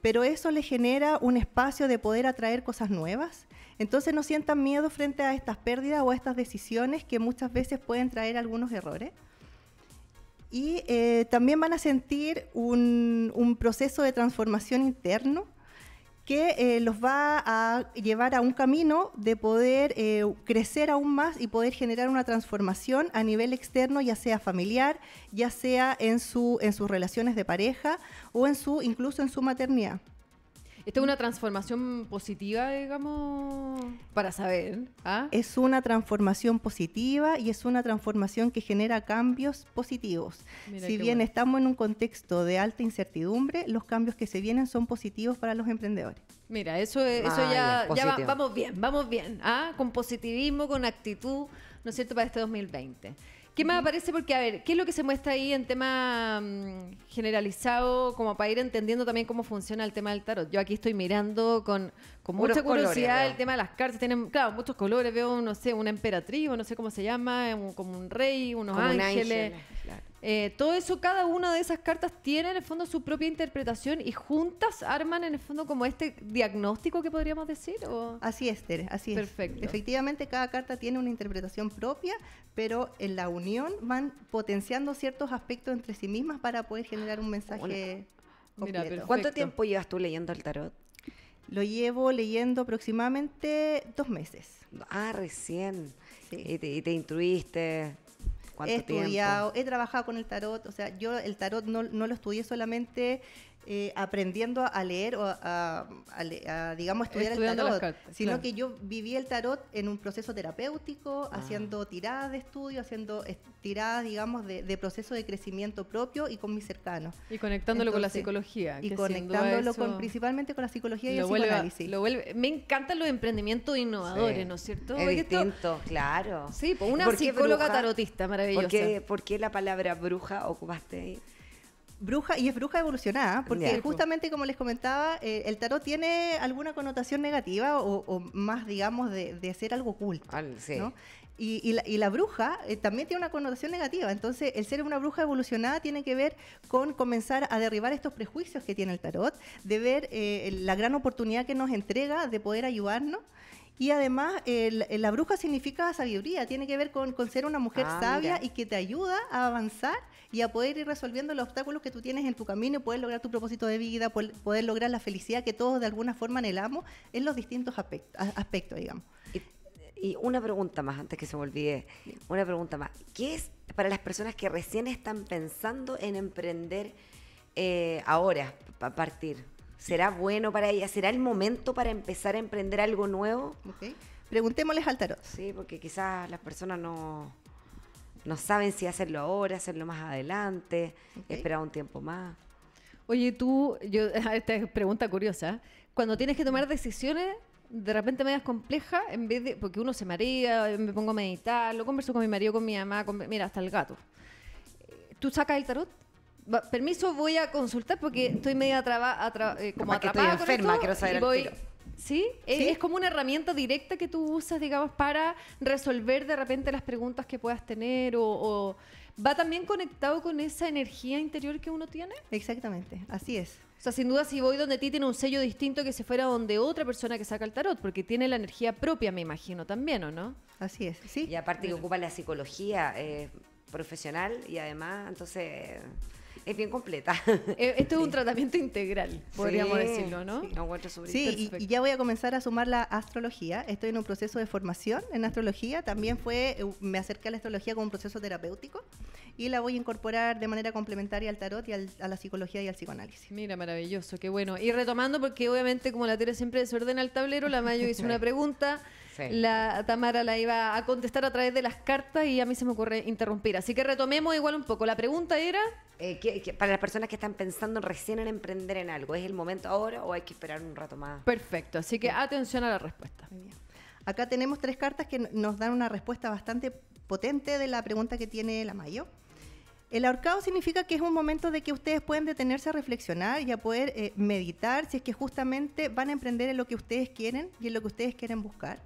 pero eso le genera un espacio de poder atraer cosas nuevas. Entonces no sientan miedo frente a estas pérdidas o a estas decisiones que muchas veces pueden traer algunos errores. Y también van a sentir un, un, proceso de transformación interno que eh, los va a llevar a un camino de poder eh, crecer aún más y poder generar una transformación a nivel externo, ya sea familiar, ya sea en, su, en sus relaciones de pareja o en su, incluso en su maternidad. ¿Esta es una transformación positiva, digamos, para saber? ¿ah? Es una transformación positiva y es una transformación que genera cambios positivos. si bien estamos en un contexto de alta incertidumbre, los cambios que se vienen son positivos para los emprendedores. Mira, eso, eso ya, vamos bien, vamos bien, ¿ah? con positivismo, con actitud, ¿no es cierto?, para este 2020. ¿Qué más aparece? Porque, a ver, ¿qué es lo que se muestra ahí en tema mm, generalizado, como para ir entendiendo también cómo funciona el tema del tarot? Yo aquí estoy mirando con, con mucha curiosidad el tema de las cartas. Tienen, claro, muchos colores. Veo, no sé, una emperatriz o no sé cómo se llama, como un rey, unos ángeles. Eh, todo eso, cada una de esas cartas tiene en el fondo su propia interpretación y juntas arman en el fondo como este diagnóstico que podríamos decir. Así es, Tere, así es. Perfecto. Efectivamente, cada carta tiene una interpretación propia, pero en la unión van potenciando ciertos aspectos entre sí mismas para poder generar un mensaje. Mira, ¿Cuánto tiempo llevas tú leyendo el tarot? Lo llevo leyendo aproximadamente dos meses. Ah, recién. Y, te, y te, he estudiado, he trabajado con el tarot, o sea, yo el tarot no, no lo estudié solamente eh, aprendiendo a leer o a, digamos, estudiar el tarot, sino que yo viví el tarot en un proceso terapéutico, ah. haciendo tiradas de estudio, haciendo tiradas, digamos, de, proceso de crecimiento propio y con mis cercanos. Y conectándolo con la psicología. Y conectándolo con, principalmente con la psicología y el vuelve, psicoanálisis. me encantan los emprendimientos innovadores, ¿no es cierto? Es claro. Sí, pues, una psicóloga tarotista maravillosa. ¿Por ¿Por qué la palabra bruja ocupaste ahí? bruja, y es bruja evolucionada, ¿ah? porque justamente como les comentaba, eh, el tarot tiene alguna connotación negativa o, más, digamos, de, de, ser algo oculto. Ah, y, la, bruja eh, también tiene una connotación negativa. Entonces, el ser una bruja evolucionada tiene que ver con comenzar a derribar estos prejuicios que tiene el tarot, de ver eh, la gran oportunidad que nos entrega de poder ayudarnos. Y además, la bruja significa sabiduría, tiene que ver con, ser una mujer ah, sabia y que te ayuda a avanzar y a poder ir resolviendo los obstáculos que tú tienes en tu camino y poder lograr tu propósito de vida, poder, lograr la felicidad que todos de alguna forma anhelamos en los distintos aspectos, aspectos digamos. Y una pregunta más, antes que se me olvide, una pregunta más. ¿Qué es para las personas que recién están pensando en emprender eh, ahora, a partir? ¿Será bueno para ellas? ¿Será el momento para empezar a emprender algo nuevo? Preguntémosles al tarot. Sí, porque quizás las personas no no saben si hacerlo ahora, hacerlo más adelante, esperar un tiempo más. Oye, tú, yo, ah, esta es pregunta curiosa. ¿eh? Cuando tienes que tomar decisiones, de repente medias compleja, en vez de, porque uno se maría, me pongo a meditar, lo converso con mi marido, con mi mamá, con, mira, hasta el gato. ¿Tú sacas el tarot? permiso, voy a consultar porque estoy media traba, eh, como atrapada. estoy enferma, quiero saber. el tiro. Eh, ¿Sí? Es como una herramienta directa que tú usas, digamos, para resolver de repente las preguntas que puedas tener o, va también conectado con esa energía interior que uno tiene. Exactamente, así es. O sea, sin duda, si voy donde ti tiene un sello distinto que si fuera donde otra persona que saca el tarot, porque tiene la energía propia, me imagino, también, ¿o no? Así es, sí. Y aparte que ocupa la psicología eh, profesional y además, entonces es bien completa. Eh, esto es un tratamiento integral, podríamos decirlo, ¿no? Sí, sí y, ya voy a comenzar a sumar la astrología. Estoy en un proceso de formación en astrología. También fue, eh, me acerqué a la astrología como un proceso terapéutico y la voy a incorporar de manera complementaria al tarot y a la psicología y al psicoanálisis. Mira, maravilloso, qué bueno. Y retomando, porque obviamente como la Tierra siempre desordena el tablero, la Mayo hizo una pregunta. La Tamara la iba a contestar a través de las cartas y a mí se me ocurre interrumpir. Así que retomemos igual un poco. La pregunta era... Eh, para las personas que están pensando recién en emprender en algo, ¿es el momento ahora o hay que esperar un rato más? Perfecto, así que atención a la respuesta. Acá tenemos tres cartas que nos dan una respuesta bastante potente de la pregunta que tiene la Mayo. El ahorcado significa que es un momento de que ustedes pueden detenerse a reflexionar y a poder eh, meditar si es que justamente van a emprender en lo que ustedes quieren y en lo que ustedes quieren buscar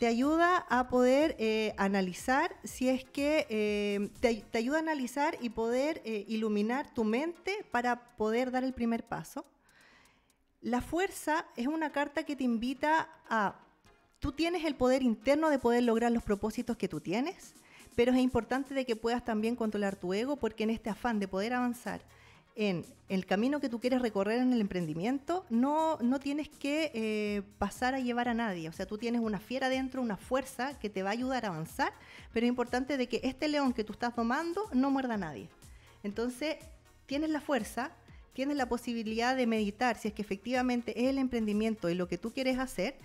te ayuda a poder eh, analizar, si es que eh, te, ayuda a analizar y poder eh, iluminar tu mente para poder dar el primer paso. La fuerza es una carta que te invita a, tú tienes el poder interno de poder lograr los propósitos que tú tienes, pero es importante de que puedas también controlar tu ego porque en este afán de poder avanzar, en el camino que tú quieres recorrer en el emprendimiento, no, tienes que eh, pasar a llevar a nadie. O sea, tú tienes una fiera dentro, una fuerza que te va a ayudar a avanzar, pero es importante de que este león que tú estás domando no muerda a nadie. Entonces, tienes la fuerza, tienes la posibilidad de meditar si es que efectivamente es el emprendimiento y lo que tú quieres hacer.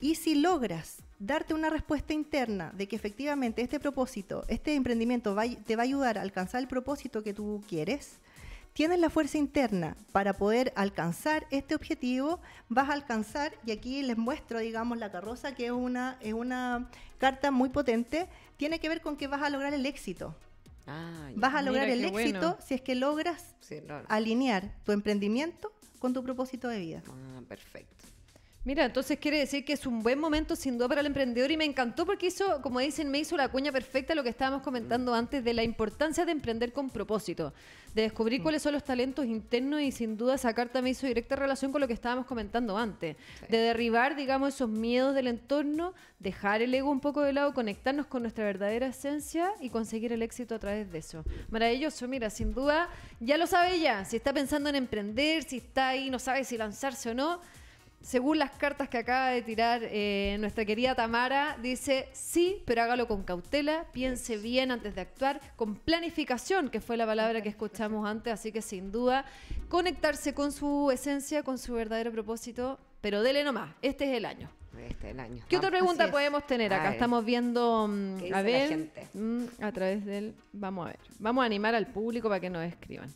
Y si logras darte una respuesta interna de que efectivamente este propósito, este emprendimiento te va a ayudar a alcanzar el propósito que tú quieres, tienes la fuerza interna para poder alcanzar este objetivo, vas a alcanzar, y aquí les muestro, digamos, la carroza, que es una, es una carta muy potente, tiene que ver con que vas a lograr el éxito. Ah, vas a lograr el éxito si es que logras alinear tu emprendimiento con tu propósito de vida. Ah, perfecto. Mira, entonces quiere decir que es un buen momento sin duda para el emprendedor y me encantó porque hizo, como dicen, me hizo la cuña perfecta lo que estábamos comentando mm. antes de la importancia de emprender con propósito, de descubrir mm. cuáles son los talentos internos y sin duda sacar también su directa relación con lo que estábamos comentando antes, de derribar, digamos, esos miedos del entorno, dejar el ego un poco de lado, conectarnos con nuestra verdadera esencia y conseguir el éxito a través de eso. Maravilloso, mira, sin duda, ya lo sabe ella, si está pensando en emprender, si está ahí, no sabe si lanzarse o no según las cartas que acaba de tirar eh, nuestra querida Tamara, dice sí, pero hágalo con cautela, piense bien antes de actuar, con planificación, que fue la palabra que escuchamos antes, así que sin duda, conectarse con su esencia, con su verdadero propósito, pero dele nomás, este es el año. Este es el año. ¿Qué otra pregunta podemos tener? Acá estamos viendo mm, a mm, a través del. Vamos a ver. Vamos a animar al público para que nos escriban.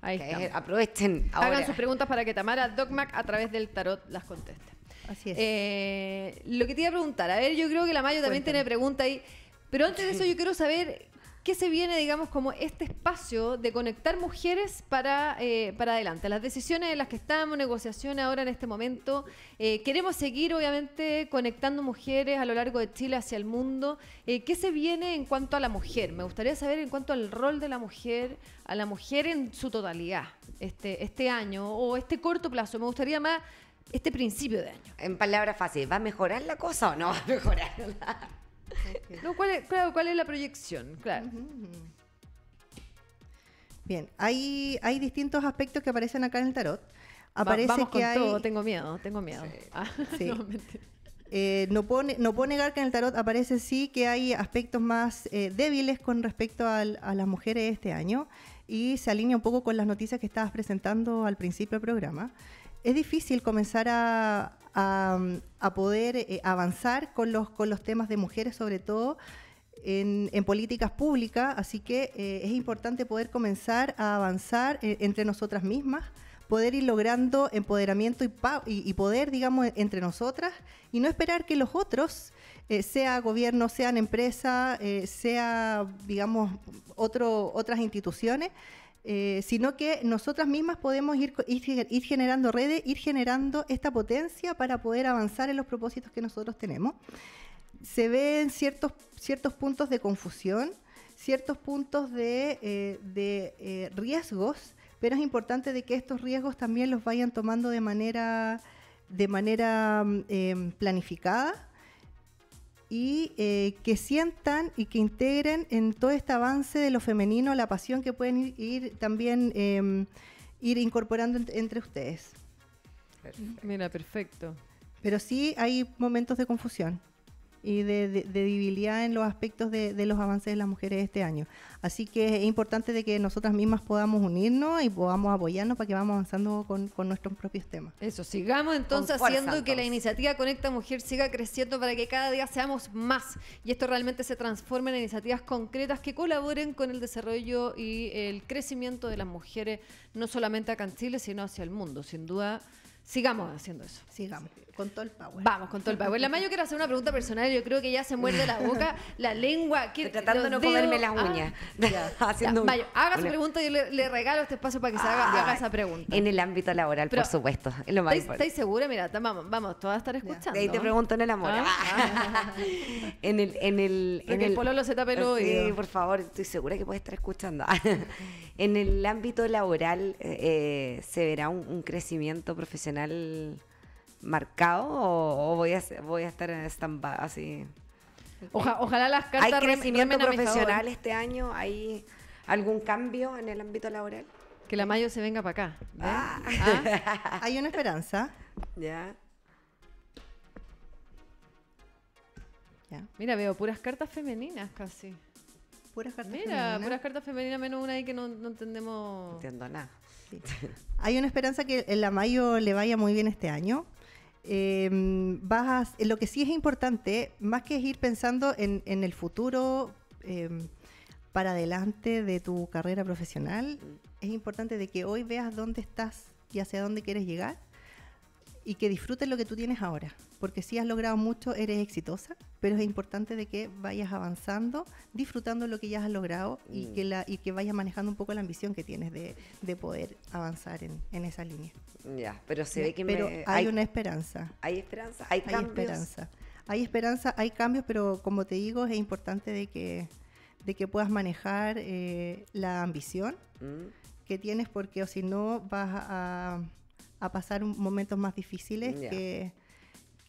Ahí Aprovechen. Hagan sus preguntas para que Tamara Dogmac a través del tarot las conteste. Así es. Eh, lo que te iba a preguntar, a ver, yo creo que la Mayo también tiene pregunta ahí. Pero antes de eso yo quiero saber ¿Qué se viene, digamos, como este espacio de conectar mujeres para, eh, adelante. Las decisiones en las que estamos, negociación ahora en este momento. Eh, queremos seguir, obviamente, conectando mujeres a lo largo de Chile hacia el mundo. Eh, ¿Qué se viene en cuanto a la mujer? Me gustaría saber en cuanto al rol de la mujer, a la mujer en su totalidad, este, este año o este corto plazo. Me gustaría más este principio de año. En palabras fáciles, ¿va a mejorar la cosa o no va a mejorarla? ¿cuál es, ¿cuál es la proyección? Claro. Bien, hay, hay distintos aspectos que aparecen acá en el tarot. Aparece que hay... tengo miedo, tengo miedo. Ah, no, eh, no, puedo, negar que en el tarot aparece sí que hay aspectos más eh, débiles con respecto a las mujeres este año y se alinea un poco con las noticias que estabas presentando al principio del programa. Es difícil comenzar a, a, poder eh, avanzar con los, con los temas de mujeres, sobre todo en, políticas públicas. Así que eh, es importante poder comenzar a avanzar eh, entre nosotras mismas poder ir logrando empoderamiento y, poder, digamos, e, entre nosotras y no esperar que los otros, sea gobierno, sean empresa, sea, digamos, otro, otras instituciones, eh, sino que nosotras mismas podemos ir, generando redes, ir generando esta potencia para poder avanzar en los propósitos que nosotros tenemos. Se ven ciertos, puntos de confusión, ciertos puntos de, eh, eh, riesgos, pero es importante de que estos riesgos también los vayan tomando de de manera mm, planificada y eh, que sientan y que integren en todo este avance de lo femenino la pasión que pueden ir, también em, ir incorporando entre ustedes. Mira, perfecto. Pero sí hay momentos de confusión y de, debilidad en los aspectos de, los avances de las mujeres este año. Así que es importante de que nosotras mismas podamos unirnos y podamos apoyarnos para que vamos avanzando con, nuestros propios temas. Eso, sigamos entonces haciendo que la iniciativa Conecta Mujer siga creciendo para que cada día seamos más y esto realmente se transforme en iniciativas concretas que colaboren con el desarrollo y el crecimiento de las mujeres, no solamente acá en Chile, sino hacia el mundo. Sin duda, sigamos haciendo eso. Sigamos. Con todo el power. Vamos, con todo el power. La Mayo quiero hacer una pregunta personal. Yo creo que ya se muerde la boca, la lengua. Que, tratando de no comerme las uñas. Ah, Mayo, haga su pregunta y yo le, regalo este espacio para que se haga, ah, esa pregunta. En el ámbito laboral, por supuesto. lo ¿Estáis segura? Mira, vamos, vamos, todas estar escuchando. De ahí te pregunto en el amor. Ah. en el. En el, en el, pololo se tape el Sí, por favor, estoy segura que puedes estar escuchando. en el ámbito laboral eh, eh se verá un crecimiento profesional marcado o, voy, a, voy a estar en estampada así? ojalá las cartas ¿Hay crecimiento profesional este año? ¿Hay algún cambio en el ámbito laboral? Que la Mayo se venga para acá. Ah. Ah. Hay una esperanza. Ya. Mira, veo puras cartas femeninas casi. Puras cartas Mira, puras cartas femeninas menos una ahí que no, entendemos. No entiendo nada. Hay una esperanza que la mayo le vaya muy bien este año eh, lo que sí es importante, más que ir pensando en, el futuro em, para adelante de tu carrera profesional, es importante de que hoy veas dónde estás y hacia dónde quieres llegar y que disfrutes lo que tú tienes ahora, porque si has logrado mucho, eres exitosa, pero es importante de que vayas avanzando, disfrutando lo que ya has logrado y, mm. que, que vayas manejando un poco la ambición que tienes de, poder avanzar en, esa línea. Ya, pero se ve que hay, una esperanza. Hay esperanza, hay, hay esperanza. Hay esperanza, hay cambios, pero como te digo, es importante de que, de que puedas manejar eh, la ambición mm. que tienes, porque si no vas a a pasar momentos más difíciles que,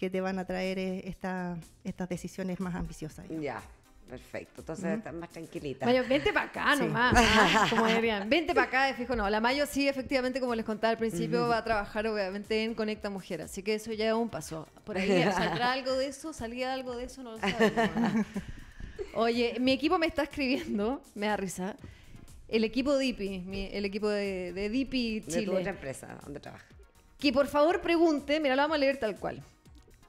te van a traer eh, estas estas decisiones más ambiciosas. Ya. Perfecto, entonces estás más tranquilita. Mayo, vente para acá nomás, ¿ah? como Vente para acá, fijo, no. La Mayo sí, efectivamente, como les contaba al principio, va a trabajar obviamente en Conecta Mujer, así que eso ya es un paso. Por ahí saldrá algo de eso, salía algo de eso, no lo sabemos. Oye, mi equipo me está escribiendo, me da risa. El equipo DIPI, el equipo de, de DIPI Chile. De otra empresa, donde trabaja que por favor pregunte, mira, la vamos a leer tal cual.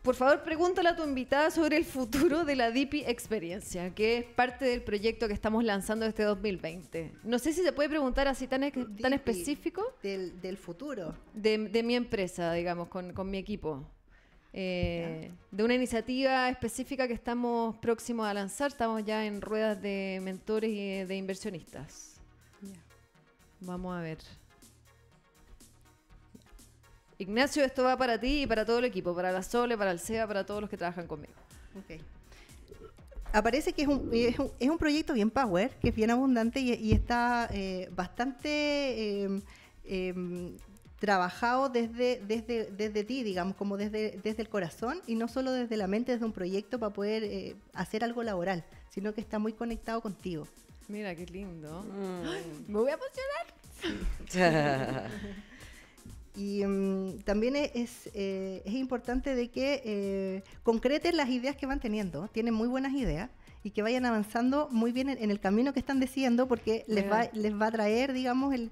Por favor, pregúntale a tu invitada sobre el futuro de la Dpi Experiencia, que es parte del proyecto que estamos lanzando este 2020. No sé si se puede preguntar así tan, tan específico. Del, del futuro. De, de, mi empresa, digamos, con, con mi equipo. Eh, de una iniciativa específica que estamos próximos a lanzar. Estamos ya en ruedas de mentores y de inversionistas. Vamos a ver. Ignacio, esto va para ti y para todo el equipo, para la Sole, para el SEA, para todos los que trabajan conmigo. Aparece que es un, proyecto bien power, que es bien abundante y, está eh, bastante em, em, trabajado desde, desde, desde ti, digamos, como desde, desde el corazón y no solo desde la mente, desde un proyecto para poder eh, hacer algo laboral, sino que está muy conectado contigo. Mira, qué lindo. Mm. Me voy a emocionar. Y mm, también e-, es, eh, es, importante de que eh, concreten las ideas que van teniendo. Tienen muy buenas ideas y que vayan avanzando muy bien en, el camino que están decidiendo porque les va, les va a traer, digamos, el,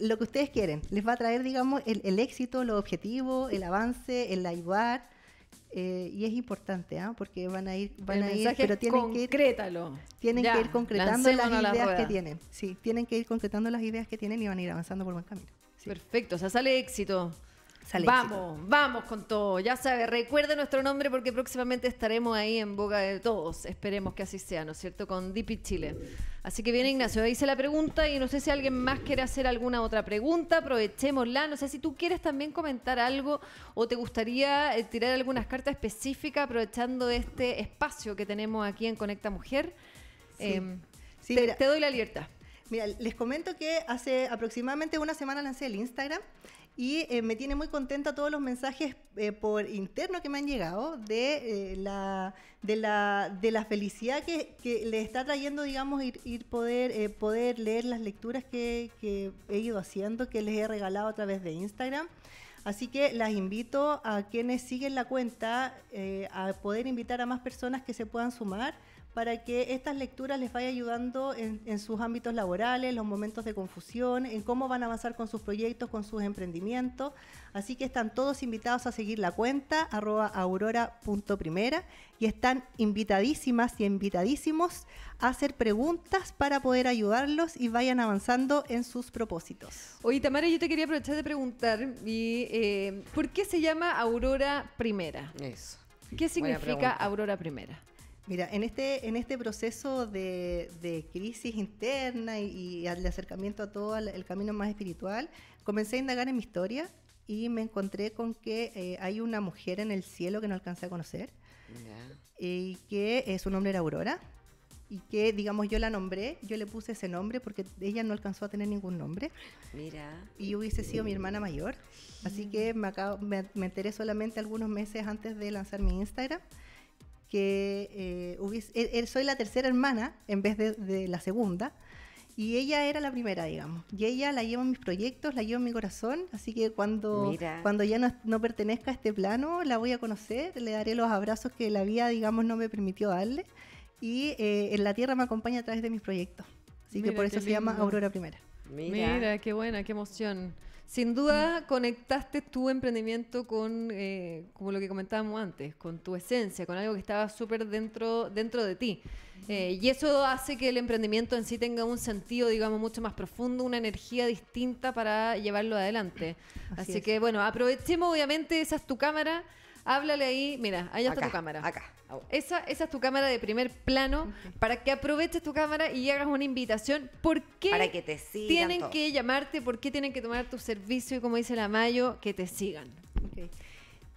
lo que ustedes quieren. Les va a traer, digamos, el, éxito, los objetivos, el avance, el ayudar. Eh, y es importante, ¿ah? porque van a ir, van a ir, pero tienen concrétalo. que tienen que ir concretando las ideas que tienen. Sí, tienen que ir concretando las ideas que tienen y van a ir avanzando por buen camino. Perfecto, o sea, sale éxito. vamos, vamos con todo. Ya sabes, recuerda nuestro nombre porque próximamente estaremos ahí en boca de todos. Esperemos que así sea, ¿no es cierto? Con Dipi Chile. Así que viene Ignacio, se la pregunta y no sé si alguien más quiere hacer alguna otra pregunta, aprovechémosla. No sé si tú quieres también comentar algo o te gustaría eh, tirar algunas cartas específicas aprovechando este espacio que tenemos aquí en Conecta Mujer. Em, te, te doy la libertad. Mira, les comento que hace aproximadamente una semana lancé el Instagram y eh, me tiene muy contenta todos los mensajes eh, por interno que me han llegado de, eh, la, de, la, de felicidad que, les le está trayendo, digamos, ir, poder, poder leer las lecturas que he ido haciendo, que les he regalado a través de Instagram. Así que las invito a quienes siguen la cuenta a poder invitar a más personas que se puedan sumar para que estas lecturas les vaya ayudando en, sus ámbitos laborales, los momentos de confusión, en cómo van a avanzar con sus proyectos, con sus emprendimientos. Así que están todos invitados a seguir la cuenta arroba aurora.primera y están invitadísimas y invitadísimos a hacer preguntas para poder ayudarlos y vayan avanzando en sus propósitos. Oye, Tamara, yo te quería aprovechar de preguntar, y, eh, ¿por qué se llama Aurora Primera? Eso. ¿Qué significa Aurora Primera? Mira, en este, en este proceso de, crisis interna y, y, acercamiento a todo el camino más espiritual, comencé a indagar en mi historia y me encontré con que eh, hay una mujer en el cielo que no alcancé a conocer y que eh, su nombre era Aurora y que, digamos, yo la nombré, yo le puse ese nombre porque ella no alcanzó a tener ningún nombre. Mira. Y hubiese sido mi hermana mayor. Así que me, me enteré solamente algunos meses antes de lanzar mi Instagram que eh, e-, e-, soy la tercera hermana en vez de, la segunda. Y ella era la primera, digamos. Y ella la llevo en mis proyectos, la llevo en mi corazón. Así que cuando, cuando ya no, no, pertenezca a este plano, la voy a conocer, le daré los abrazos que la vida, digamos, no me permitió darle. Y eh, en la tierra me acompaña a través de mis proyectos. Así que por eso se llama Aurora Primera. Mira, qué buena, qué emoción. Sin duda conectaste tu emprendimiento con, eh, como lo que comentábamos antes, con tu esencia, con algo que estaba súper dentro, dentro de ti. Eh, y eso hace que el emprendimiento en sí tenga un sentido, digamos, mucho más profundo, una energía distinta para llevarlo adelante. Así, que, bueno, aprovechemos obviamente, esa es tu cámara Háblale ahí, mira, allá está tu cámara. Acá. Esa, es tu cámara de primer plano para que aproveches tu cámara y hagas una invitación. ¿Por qué para que te sigan tienen que llamarte? ¿Por qué tienen que tomar tu servicio? Y como dice la Mayo, que te sigan.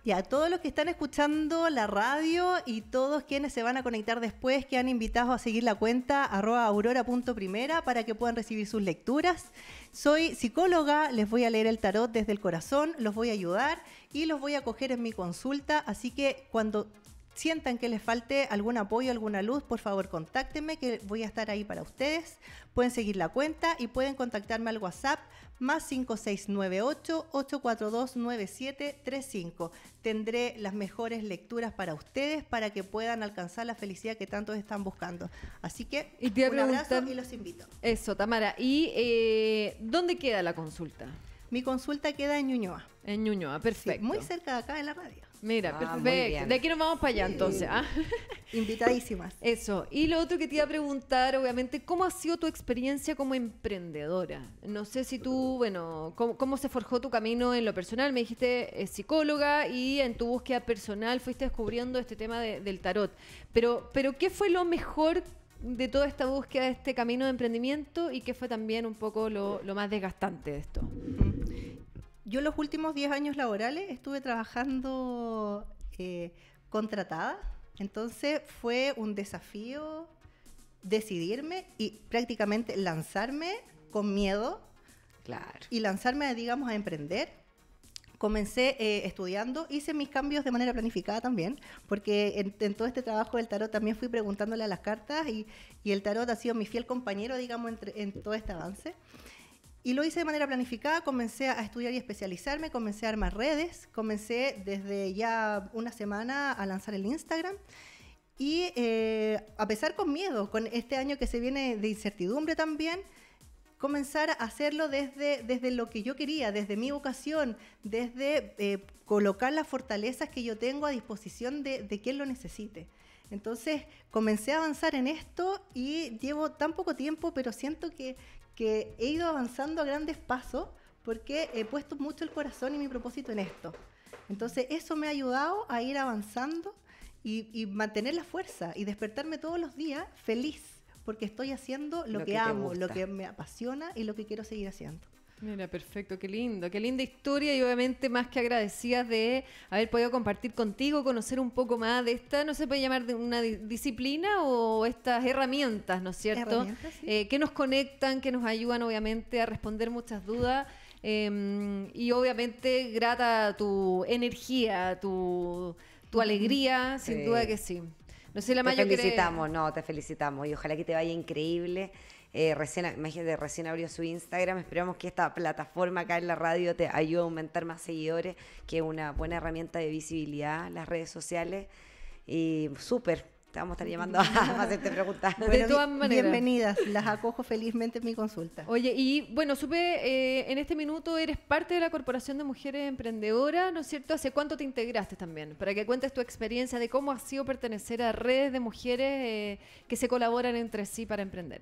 Y a todos los que están escuchando la radio y todos quienes se van a conectar después, que han invitado a seguir la cuenta aurora.primera para que puedan recibir sus lecturas. Soy psicóloga, les voy a leer el tarot desde el corazón, los voy a ayudar y los voy a coger en mi consulta. Así que cuando sientan que les falte algún apoyo, alguna luz, por favor contáctenme que voy a estar ahí para ustedes. Pueden seguir la cuenta y pueden contactarme al WhatsApp más 5698-842-9735. Tendré las mejores lecturas para ustedes para que puedan alcanzar la felicidad que tantos están buscando. Así que un abrazo y los invito. Eso, Tamara. ¿Y eh, dónde queda la consulta? Mi consulta queda en Ñuñoa. En Ñuñoa, perfecto. muy cerca de acá en la radio. Mira, ah, perfecto. De aquí nos vamos para allá entonces. ¿ah? Invitadísimas. Eso. Y lo otro que te iba a preguntar, obviamente, ¿cómo ha sido tu experiencia como emprendedora? No sé si tú, bueno, ¿cómo, se forjó tu camino en lo personal? Me dijiste eh, psicóloga y en tu búsqueda personal fuiste descubriendo este tema del tarot. Pero, pero, ¿qué fue lo mejor de toda esta búsqueda, de este camino de emprendimiento y que fue también un poco lo, más desgastante de esto? Mm. Yo los últimos 10 años laborales estuve trabajando eh, contratada, entonces fue un desafío decidirme y prácticamente lanzarme con miedo. Y lanzarme, digamos, a emprender comencé eh, estudiando, hice mis cambios de manera planificada también, porque en, todo este trabajo del tarot también fui preguntándole a las cartas y, el tarot ha sido mi fiel compañero, digamos, en todo este avance. Y lo hice de manera planificada, comencé a estudiar y especializarme, comencé a armar redes, comencé desde ya una semana a lanzar el Instagram. Y eh, a pesar con miedo, con este año que se viene de incertidumbre también, comenzar a hacerlo desde, desde lo que yo quería, desde mi vocación, desde eh, colocar las fortalezas que yo tengo a disposición de, quien lo necesite. Entonces comencé a avanzar en esto y llevo tan poco tiempo, pero siento que, he ido avanzando a grandes pasos porque he puesto mucho el corazón y mi propósito en esto. Entonces eso me ha ayudado a ir avanzando y, y mantener la fuerza y despertarme todos los días feliz porque estoy haciendo lo, que, amo, lo que me apasiona y lo que quiero seguir haciendo. Mira, perfecto, qué lindo, qué linda historia y obviamente más que agradecida de haber podido compartir contigo, conocer un poco más de esta, no se puede llamar de una disciplina o estas herramientas, ¿no es cierto? Eh, que nos conectan, que nos ayudan obviamente a responder muchas dudas. Em, y obviamente grata tu energía, tu, alegría, sin duda que sí. Te felicitamos, no, te felicitamos y ojalá que te vaya increíble. Eh, recién, imagínate, recién abrió su Instagram. Esperamos que esta plataforma acá en la radio te ayude a aumentar más seguidores, que es una buena herramienta de visibilidad, las redes sociales. Y súper, vamos a estar llamando a, hacerte preguntas. todas maneras. Bienvenidas, las acojo felizmente en mi consulta. Oye, y bueno, supe, eh, en este minuto eres parte de la Corporación de Mujeres Emprendedoras, ¿no es cierto? ¿Hace cuánto te integraste también? Para que cuentes tu experiencia de cómo ha sido pertenecer a redes de mujeres eh, que se colaboran entre sí para emprender.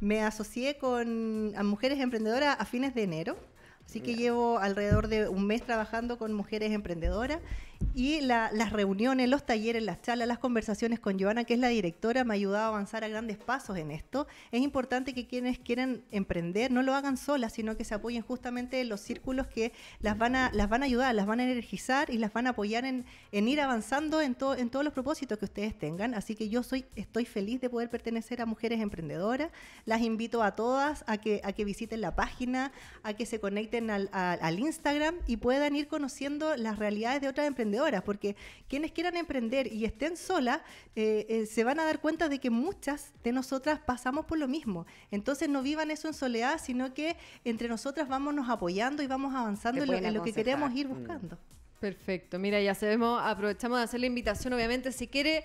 Me asocié con mujeres emprendedoras a fines de enero. Así que llevo alrededor de un mes trabajando con mujeres emprendedoras y las reuniones, los talleres, las charlas, las conversaciones con Joana, que es la directora, me ha ayudado a avanzar a grandes pasos en esto. Es importante que quienes quieren emprender no lo hagan solas, sino que se apoyen justamente en los círculos que las van a, las van a ayudar, las van a energizar y las van a apoyar en, ir avanzando en, en todos los propósitos que ustedes tengan. Así que yo soy, estoy feliz de poder pertenecer a Mujeres Emprendedoras. Las invito a todas a que, a que visiten la página, a que se conecten al, al Instagram y puedan ir conociendo las realidades de otras emprendedoras horas porque quienes quieran emprender y estén solas, eh, eh, se van a dar cuenta de que muchas de nosotras pasamos por lo mismo. Entonces no vivan eso en soledad, sino que entre nosotras vámonos apoyando y vamos avanzando en lo, que queremos ir mm. buscando. Perfecto, mira, ya sabemos, aprovechamos de hacer la invitación, obviamente, si quiere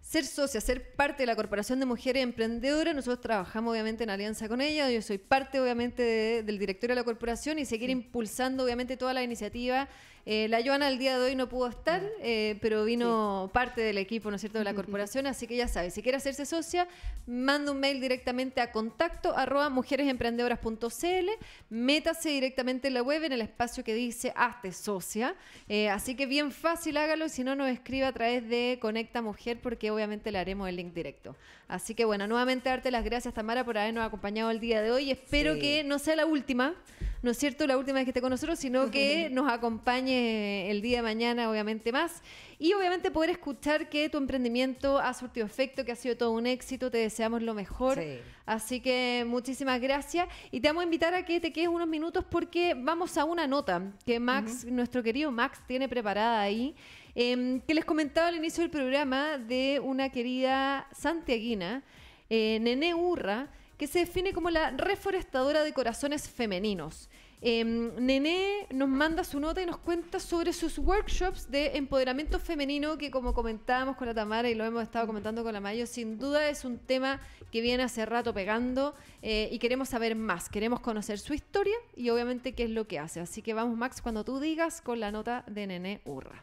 ser socia, ser parte de la Corporación de Mujeres Emprendedoras. Nosotros trabajamos obviamente en alianza con ella. Yo soy parte obviamente del directorio de la corporación y seguir impulsando obviamente toda la iniciativa eh, la Joana el día de hoy no pudo estar, mm. eh, pero vino parte del equipo, ¿no es cierto?, de la corporación, así que ya sabe, si quiere hacerse socia, manda un mail directamente a contacto arroba cl, métase directamente en la web, en el espacio que dice hazte socia, eh, así que bien fácil hágalo, si no nos escribe a través de Conecta Mujer, porque obviamente le haremos el link directo. Así que bueno, nuevamente darte las gracias Tamara por habernos acompañado el día de hoy, espero que no sea la última no es cierto la última vez que esté con nosotros, sino que nos acompañe el día de mañana, obviamente más. Y obviamente poder escuchar que tu emprendimiento ha surtido efecto, que ha sido todo un éxito, te deseamos lo mejor. Así que muchísimas gracias y te vamos a invitar a que te quedes unos minutos porque vamos a una nota que Max, nuestro querido Max, tiene preparada ahí. Em, que les comentaba al inicio del programa de una querida santiaguina, eh, Nene Urra, que se define como la reforestadora de corazones femeninos. Em, Nené nos manda su nota y nos cuenta sobre sus workshops de empoderamiento femenino que como comentábamos con la Tamara y lo hemos estado comentando con la Mayo, sin duda es un tema que viene hace rato pegando eh, y queremos saber más, queremos conocer su historia y obviamente qué es lo que hace. Así que vamos Max cuando tú digas con la nota de Nené Urra.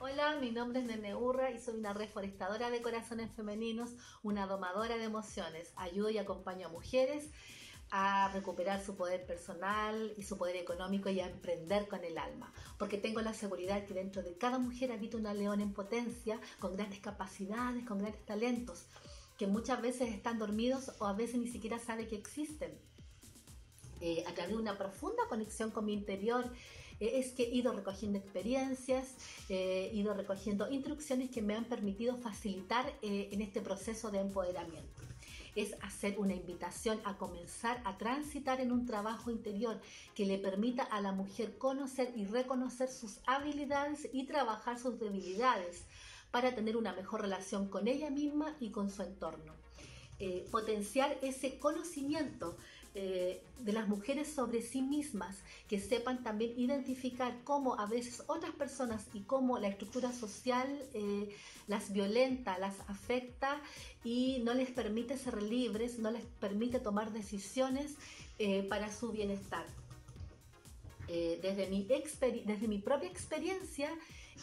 Hola, mi nombre es Nene Urra y soy una reforestadora de corazones femeninos, una domadora de emociones. Ayudo y acompaño a mujeres a recuperar su poder personal y su poder económico y a emprender con el alma, porque tengo la seguridad que dentro de cada mujer habita una leona en potencia, con grandes capacidades, con grandes talentos, que muchas veces están dormidos o a veces ni siquiera sabe que existen. Eh, una profunda conexión con mi interior eh, es que he ido recogiendo experiencias, eh, he ido recogiendo instrucciones que me han permitido facilitar eh, en este proceso de empoderamiento. Es hacer una invitación a comenzar a transitar en un trabajo interior que le permita a la mujer conocer y reconocer sus habilidades y trabajar sus debilidades para tener una mejor relación con ella misma y con su entorno. potenciar ese conocimiento eh, de las mujeres sobre sí mismas, que sepan también identificar cómo a veces otras personas y cómo la estructura social eh, las violenta, las afecta y no les permite ser libres, no les permite tomar decisiones eh, para su bienestar. desde, mi desde mi propia experiencia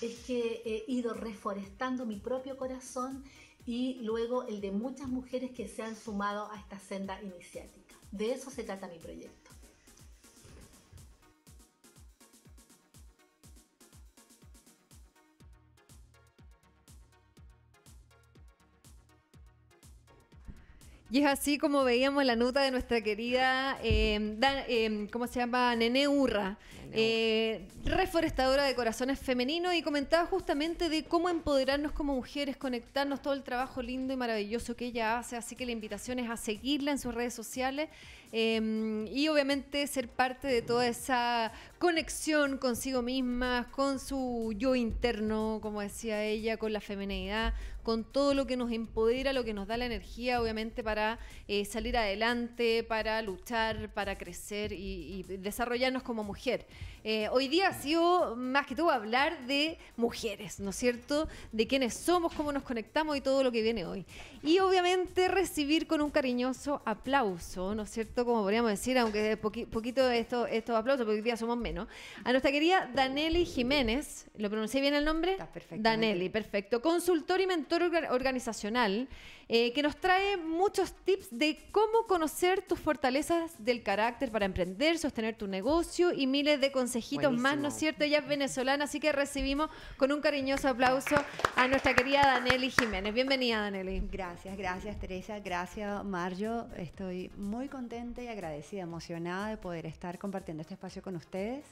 es que he ido reforestando mi propio corazón y luego el de muchas mujeres que se han sumado a esta senda iniciativa. De eso se trata mi proyecto. Y es así como veíamos la nota de nuestra querida, em, em, ¿cómo se llama? Nene Urra, eh, reforestadora de corazones femeninos y comentaba justamente de cómo empoderarnos como mujeres, conectarnos todo el trabajo lindo y maravilloso que ella hace. Así que la invitación es a seguirla en sus redes sociales em, y obviamente ser parte de toda esa conexión consigo misma, con su yo interno, como decía ella, con la feminidad con todo lo que nos empodera, lo que nos da la energía, obviamente, para eh, salir adelante, para luchar, para crecer y desarrollarnos como mujer. Eh, hoy día ha sido más que todo hablar de mujeres, ¿no es cierto? De quiénes somos, cómo nos conectamos y todo lo que viene hoy. Y obviamente recibir con un cariñoso aplauso, ¿no es cierto? Como podríamos decir, aunque poquito esto, estos aplausos, porque hoy día somos menos, a nuestra querida Daneli Jiménez, ¿lo pronuncié bien el nombre? Daneli, perfecto. Consultor y mentor organizacional. Eh, que nos trae muchos tips de cómo conocer tus fortalezas del carácter para emprender, sostener tu negocio y miles de consejitos más, ¿no es cierto? Ella es venezolana, así que recibimos con un cariñoso aplauso a nuestra querida Daneli Jiménez. Bienvenida, Daneli. Gracias, gracias, Teresa. Gracias, Mario. Estoy muy contenta y agradecida, emocionada de poder estar compartiendo este espacio con ustedes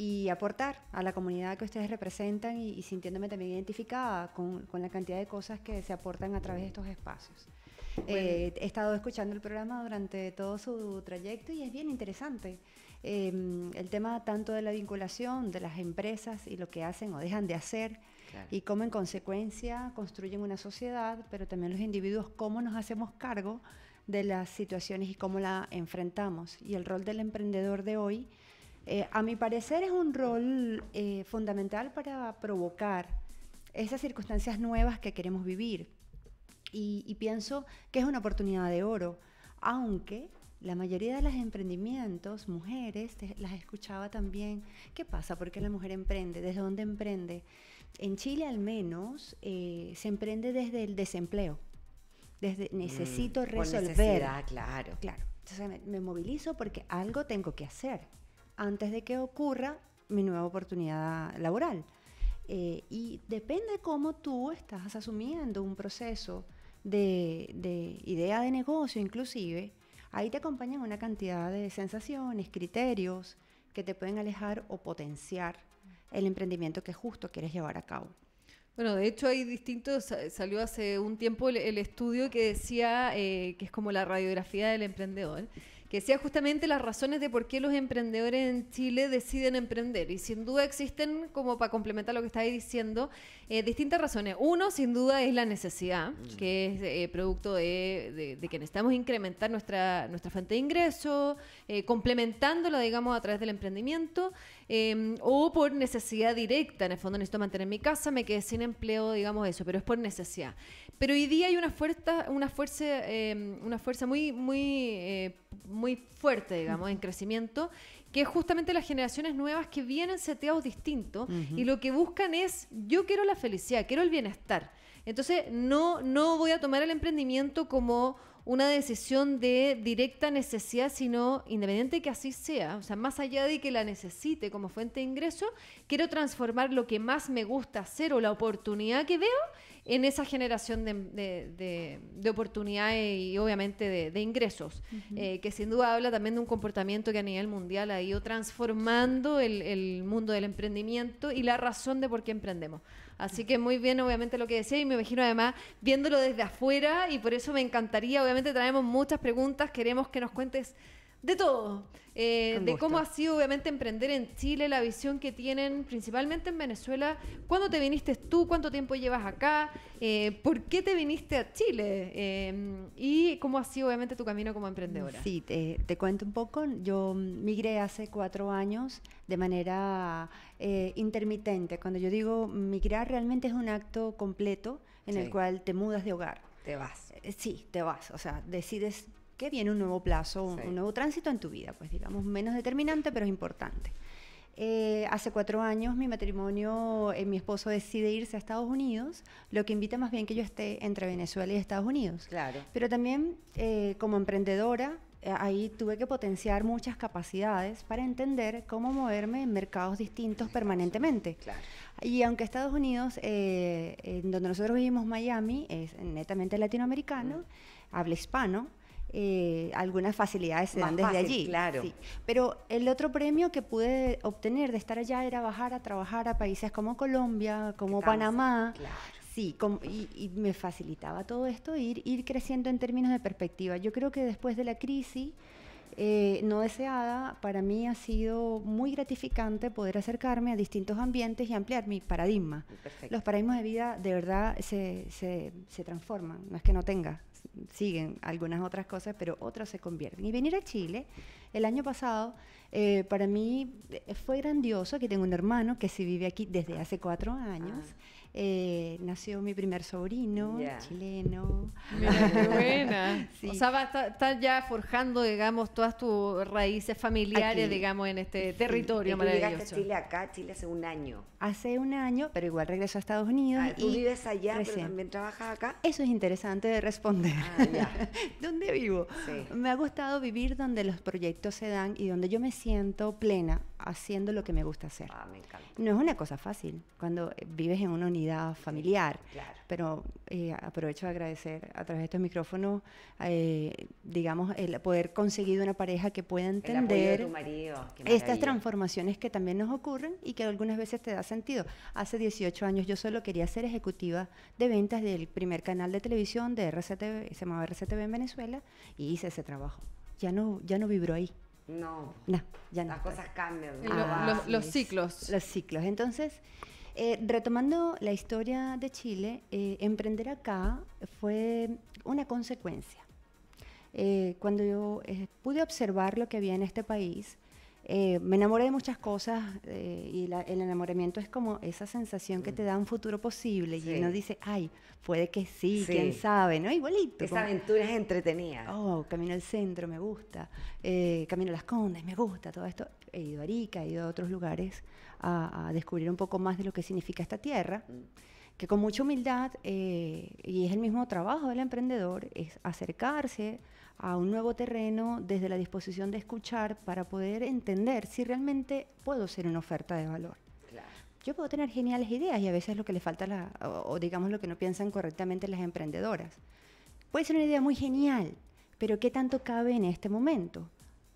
y aportar a la comunidad que ustedes representan y, sintiéndome también identificada con, la cantidad de cosas que se aportan a través de estos espacios. Eh, he estado escuchando el programa durante todo su trayecto y es bien interesante em, el tema tanto de la vinculación de las empresas y lo que hacen o dejan de hacer y cómo en consecuencia construyen una sociedad, pero también los individuos cómo nos hacemos cargo de las situaciones y cómo la enfrentamos. Y el rol del emprendedor de hoy eh, a mi parecer es un rol eh, fundamental para provocar esas circunstancias nuevas que queremos vivir. Y, pienso que es una oportunidad de oro, aunque la mayoría de los emprendimientos, mujeres, las escuchaba también. ¿Qué pasa? ¿Por qué la mujer emprende? ¿Desde dónde emprende? En Chile al menos eh, se emprende desde el desempleo. Desde mm, necesito resolver. resolver. claro. Claro. Entonces me, me, movilizo porque algo tengo que hacer antes de que ocurra mi nueva oportunidad laboral. Eh, y depende cómo tú estás asumiendo un proceso de, idea de negocio inclusive, ahí te acompañan una cantidad de sensaciones, criterios que te pueden alejar o potenciar el emprendimiento que justo quieres llevar a cabo. Bueno, de hecho hay distintos, salió hace un tiempo el, estudio que decía eh, que es como la radiografía del emprendedor, que sea justamente las razones de por qué los emprendedores en Chile deciden emprender. Y sin duda existen, como para complementar lo que estáis diciendo, eh, distintas razones. Uno, sin duda, es la necesidad, mm. que es eh, producto de, que necesitamos incrementar nuestra, nuestra fuente de ingreso, eh, complementándola, digamos, a través del emprendimiento, em, o por necesidad directa. En el fondo necesito mantener mi casa, me quedé sin empleo, digamos eso, pero es por necesidad. Pero hoy día hay una fuerza, una fuerza, em, una fuerza muy, muy, eh, muy fuerte, digamos, en crecimiento, que es justamente las generaciones nuevas que vienen seteados distintos y lo que buscan es, yo quiero la felicidad, quiero el bienestar. Entonces, no, no voy a tomar el emprendimiento como una decisión de directa necesidad, sino independiente que así sea, o sea, más allá de que la necesite como fuente de ingreso, quiero transformar lo que más me gusta hacer o la oportunidad que veo en esa generación de, oportunidades y obviamente de, ingresos, eh, que sin duda habla también de un comportamiento que a nivel mundial ha ido transformando el, el mundo del emprendimiento y la razón de por qué emprendemos. Así que muy bien, obviamente, lo que decía y me imagino además viéndolo desde afuera y por eso me encantaría, obviamente traemos muchas preguntas, queremos que nos cuentes de todo. Eh, de cómo ha sido obviamente emprender en Chile, la visión que tienen principalmente en Venezuela. ¿Cuándo te viniste tú? ¿Cuánto tiempo llevas acá? Eh, ¿Por qué te viniste a Chile? Eh, y cómo ha sido obviamente tu camino como emprendedora. Sí, te, cuento un poco. Yo migré hace cuatro años de manera intermitente. Cuando yo digo migrar, realmente es un acto completo en el cual te mudas de hogar. Te vas. Sí, te vas. O sea, decides que viene un nuevo plazo, un, nuevo tránsito en tu vida, pues digamos, menos determinante, pero es importante. Eh, hace cuatro años mi matrimonio, eh, mi esposo decide irse a Estados Unidos, lo que invita más bien que yo esté entre Venezuela y Estados Unidos. Claro. Pero también eh, como emprendedora, ahí tuve que potenciar muchas capacidades para entender cómo moverme en mercados distintos permanentemente. Claro. Y aunque Estados Unidos, en donde nosotros vivimos Miami, es netamente latinoamericano, habla hispano, eh, algunas facilidades se dan desde allí. Pero el otro premio que pude obtener de estar allá era bajar a trabajar a países como Colombia, como Panamá. Sí, y, me facilitaba todo esto ir, creciendo en términos de perspectiva. Yo creo que después de la crisis eh, no deseada, para mí ha sido muy gratificante poder acercarme a distintos ambientes y ampliar mi paradigma. Los paradigmas de vida de verdad se transforman, no es que no tenga, siguen algunas otras cosas, pero otras se convierten. Y venir a Chile el año pasado, eh, para mí eh, fue grandioso que tengo un hermano que se vive aquí desde hace cuatro años. Ah. Eh, nació mi primer sobrino, chileno. Mira, qué buena. O sea, va a estar ya forjando, digamos, todas tus raíces familiares, digamos, en este territorio Llegaste a Chile acá, Chile hace un año. Hace un año, pero igual regresó a Estados Unidos. Ah, y tú vives allá, pero también trabajas acá. Eso es interesante de responder. Ah, ¿Dónde vivo? Me ha gustado vivir donde los proyectos se dan y donde yo me siento plena haciendo lo que me gusta hacer. Ah, no es una cosa fácil cuando eh, vives en una unidad familiar, pero eh, aprovecho de agradecer a través de estos micrófonos, eh, digamos, el poder conseguir una pareja que pueda entender estas transformaciones que también nos ocurren y que algunas veces te da sentido. Hace 18 años yo solo quería ser ejecutiva de ventas del primer canal de televisión de RCTV, se llamaba RCTV en Venezuela, y hice ese trabajo. Ya no, ya no vibro ahí. No. ya Las cosas cambian. Ah, los, ciclos. Los ciclos. Entonces, eh, retomando la historia de Chile, eh, emprender acá fue una consecuencia. Eh, cuando yo pude observar lo que había en este país, eh, me enamoré de muchas cosas eh, y el enamoramiento es como esa sensación que te mm. da un futuro posible y uno dice, ay, puede que sí, quién sabe, ¿no? Igualito. Esa aventura es entretenida. Oh, camino al centro, me gusta. Eh, camino a las Condes, me gusta todo esto. He ido a Arica, he ido a otros lugares a, a descubrir un poco más de lo que significa esta tierra. Mm. Que con mucha humildad, y es el mismo trabajo del emprendedor, es acercarse a un nuevo terreno desde la disposición de escuchar para poder entender si realmente puedo ser una oferta de valor. Yo puedo tener geniales ideas y a veces lo que le falta, o, digamos lo que no piensan correctamente las emprendedoras. Puede ser una idea muy genial, pero ¿qué tanto cabe en este momento?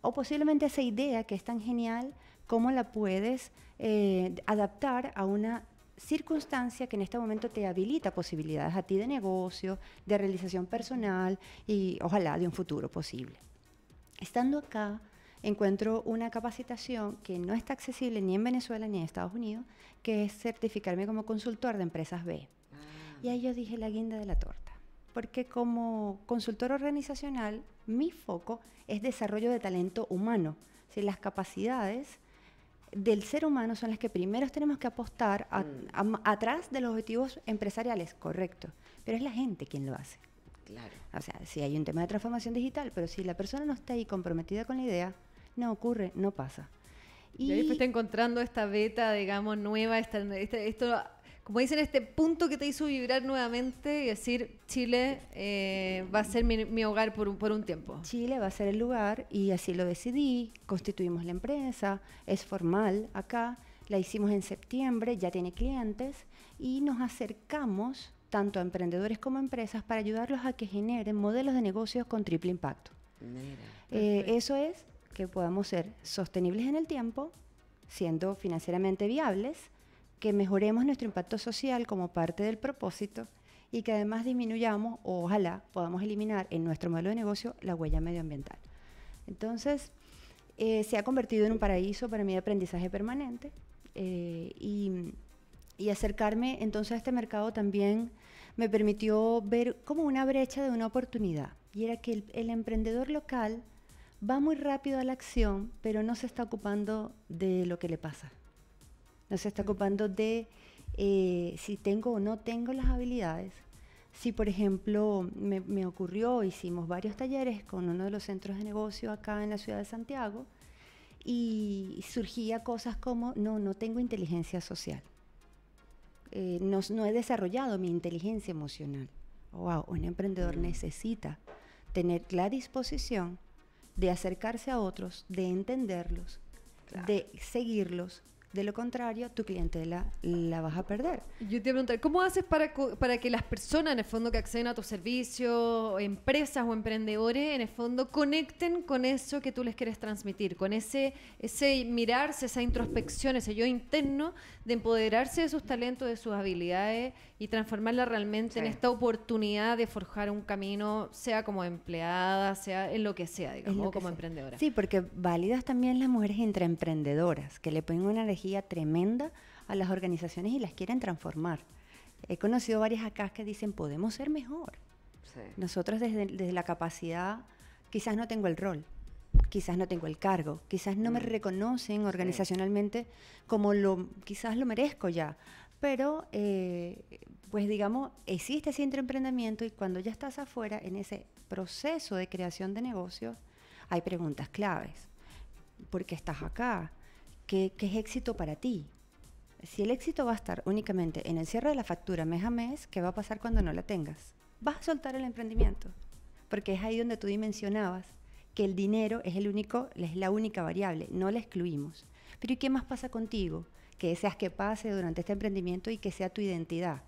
O posiblemente esa idea que es tan genial, ¿cómo la puedes eh, adaptar a una circunstancia que en este momento te habilita posibilidades a ti de negocio, de realización personal y ojalá de un futuro posible. Estando acá, encuentro una capacitación que no está accesible ni en Venezuela ni en Estados Unidos, que es certificarme como consultor de empresas B. Y ahí yo dije la guinda de la torta, porque como consultor organizacional, mi foco es desarrollo de talento humano, si las capacidades del ser humano son las que primero tenemos que apostar mm. atrás de los objetivos empresariales, correcto, pero es la gente quien lo hace. Claro. O sea, si hay un tema de transformación digital, pero si la persona no está ahí comprometida con la idea, no ocurre, no pasa. Y, ahí está encontrando esta beta, digamos, nueva, esta, esto como dicen, este punto que te hizo vibrar nuevamente y decir, Chile eh, va a ser mi, hogar por un, tiempo. Chile va a ser el lugar y así lo decidí, constituimos la empresa, es formal acá, la hicimos en septiembre, ya tiene clientes y nos acercamos tanto a emprendedores como a empresas para ayudarlos a que generen modelos de negocios con triple impacto. Eh, eso es que podamos ser sostenibles en el tiempo, siendo financieramente viables que mejoremos nuestro impacto social como parte del propósito y que además disminuyamos o ojalá podamos eliminar en nuestro modelo de negocio la huella medioambiental. Entonces, eh, se ha convertido en un paraíso para mí de aprendizaje permanente eh, y, acercarme entonces a este mercado también me permitió ver como una brecha de una oportunidad y era que el emprendedor local va muy rápido a la acción pero no se está ocupando de lo que le pasa nos está ocupando de eh, si tengo o no tengo las habilidades. Si, por ejemplo, me, ocurrió, hicimos varios talleres con uno de los centros de negocio acá en la ciudad de Santiago y surgía cosas como, no, no tengo inteligencia social. Eh, no, he desarrollado mi inteligencia emocional. Wow, un emprendedor mm. necesita tener la disposición de acercarse a otros, de entenderlos, de seguirlos, de lo contrario, tu clientela la vas a perder. Yo te pregunto, ¿cómo haces para, para que las personas en el fondo que acceden a tus servicios, empresas o emprendedores, en el fondo conecten con eso que tú les quieres transmitir, con ese, ese mirarse, esa introspección, ese yo interno de empoderarse de sus talentos, de sus habilidades y transformarla realmente en esta oportunidad de forjar un camino, sea como empleada, sea en lo que sea, digamos, o como emprendedora? Sí, porque válidas también las mujeres entre emprendedoras, que le ponen una energía tremenda a las organizaciones y las quieren transformar. He conocido varias acá que dicen, podemos ser mejor. Nosotros desde, la capacidad, quizás no tengo el rol, quizás no tengo el cargo, quizás no me mm. reconocen organizacionalmente como lo, quizás lo merezco ya. Pero, eh, pues digamos, existe ese emprendimiento y cuando ya estás afuera en ese proceso de creación de negocios, hay preguntas claves. ¿Por qué estás acá? ¿qué, ¿qué, es éxito para ti? Si el éxito va a estar únicamente en el cierre de la factura mes a mes, ¿qué va a pasar cuando no la tengas? Vas a soltar el emprendimiento, porque es ahí donde tú dimensionabas que el dinero es, el único, es la única variable, no la excluimos. Pero ¿y qué más pasa contigo? Que deseas que pase durante este emprendimiento y que sea tu identidad.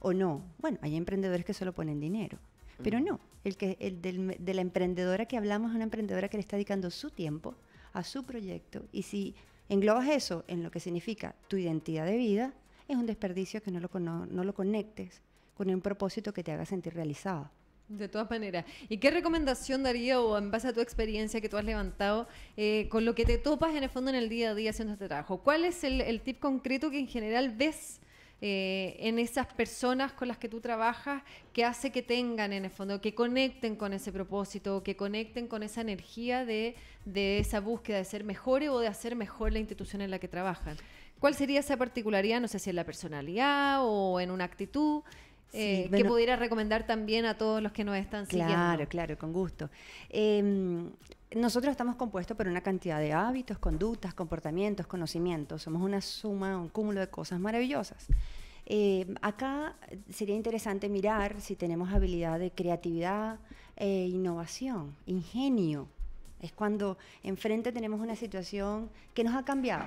¿O no? Bueno, hay emprendedores que solo ponen dinero. Pero mm. no, el, que, el de la emprendedora que hablamos es una emprendedora que le está dedicando su tiempo a su proyecto y si englobas eso en lo que significa tu identidad de vida, es un desperdicio que no lo, no, lo conectes con un propósito que te haga sentir realizado. De todas maneras. ¿Y qué recomendación daría o en base a tu experiencia que tú has levantado eh, con lo que te topas en el fondo en el día a día haciendo este trabajo? ¿Cuál es el, el tip concreto que en general ves eh, en esas personas con las que tú trabajas que hace que tengan en el fondo, que conecten con ese propósito, que conecten con esa energía de, esa búsqueda de ser mejores o de hacer mejor la institución en la que trabajan. ¿Cuál sería esa particularidad, no sé si en la personalidad o en una actitud, eh, que pudiera recomendar también a todos los que nos están siguiendo? Claro, claro, con gusto. Em, nosotros estamos compuestos por una cantidad de hábitos, conductas, comportamientos, conocimientos. Somos una suma, un cúmulo de cosas maravillosas. Eh, acá sería interesante mirar si tenemos habilidad de creatividad e innovación, ingenio. Es cuando enfrente tenemos una situación que nos ha cambiado.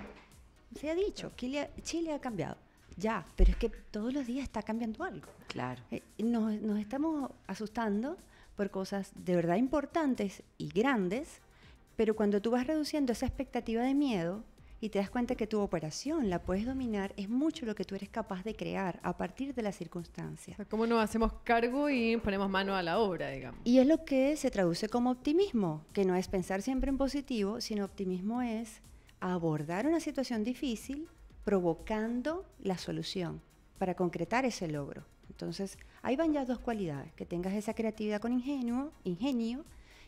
Se ha dicho, Chile, ha cambiado. Ya, pero es que todos los días está cambiando algo. Claro. Eh, nos, nos estamos asustando por cosas de verdad importantes y grandes, pero cuando tú vas reduciendo esa expectativa de miedo y te das cuenta que tu operación la puedes dominar, es mucho lo que tú eres capaz de crear a partir de las circunstancias. ¿Cómo nos hacemos cargo y ponemos mano a la obra, digamos? Y es lo que se traduce como optimismo, que no es pensar siempre en positivo, sino optimismo es abordar una situación difícil provocando la solución para concretar ese logro. Entonces, ahí van ya dos cualidades, que tengas esa creatividad con ingenuo, ingenio,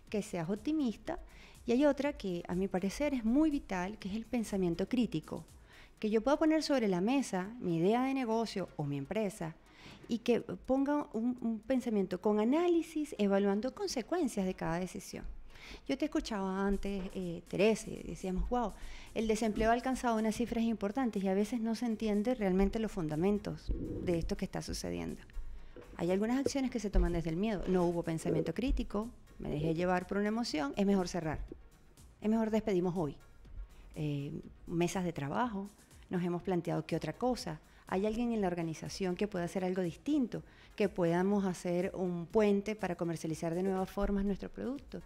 que seas optimista, y hay otra que a mi parecer es muy vital, que es el pensamiento crítico, que yo pueda poner sobre la mesa mi idea de negocio o mi empresa y que ponga un pensamiento con análisis, evaluando consecuencias de cada decisión. Yo te escuchaba antes, eh, Teresa, decíamos, wow, el desempleo ha alcanzado unas cifras importantes y a veces no se entiende realmente los fundamentos de esto que está sucediendo. Hay algunas acciones que se toman desde el miedo. No hubo pensamiento crítico, me dejé llevar por una emoción, es mejor cerrar. Es mejor despedimos hoy. Eh, mesas de trabajo, nos hemos planteado qué otra cosa. Hay alguien en la organización que pueda hacer algo distinto que podamos hacer un puente para comercializar de nuevas formas nuestro producto.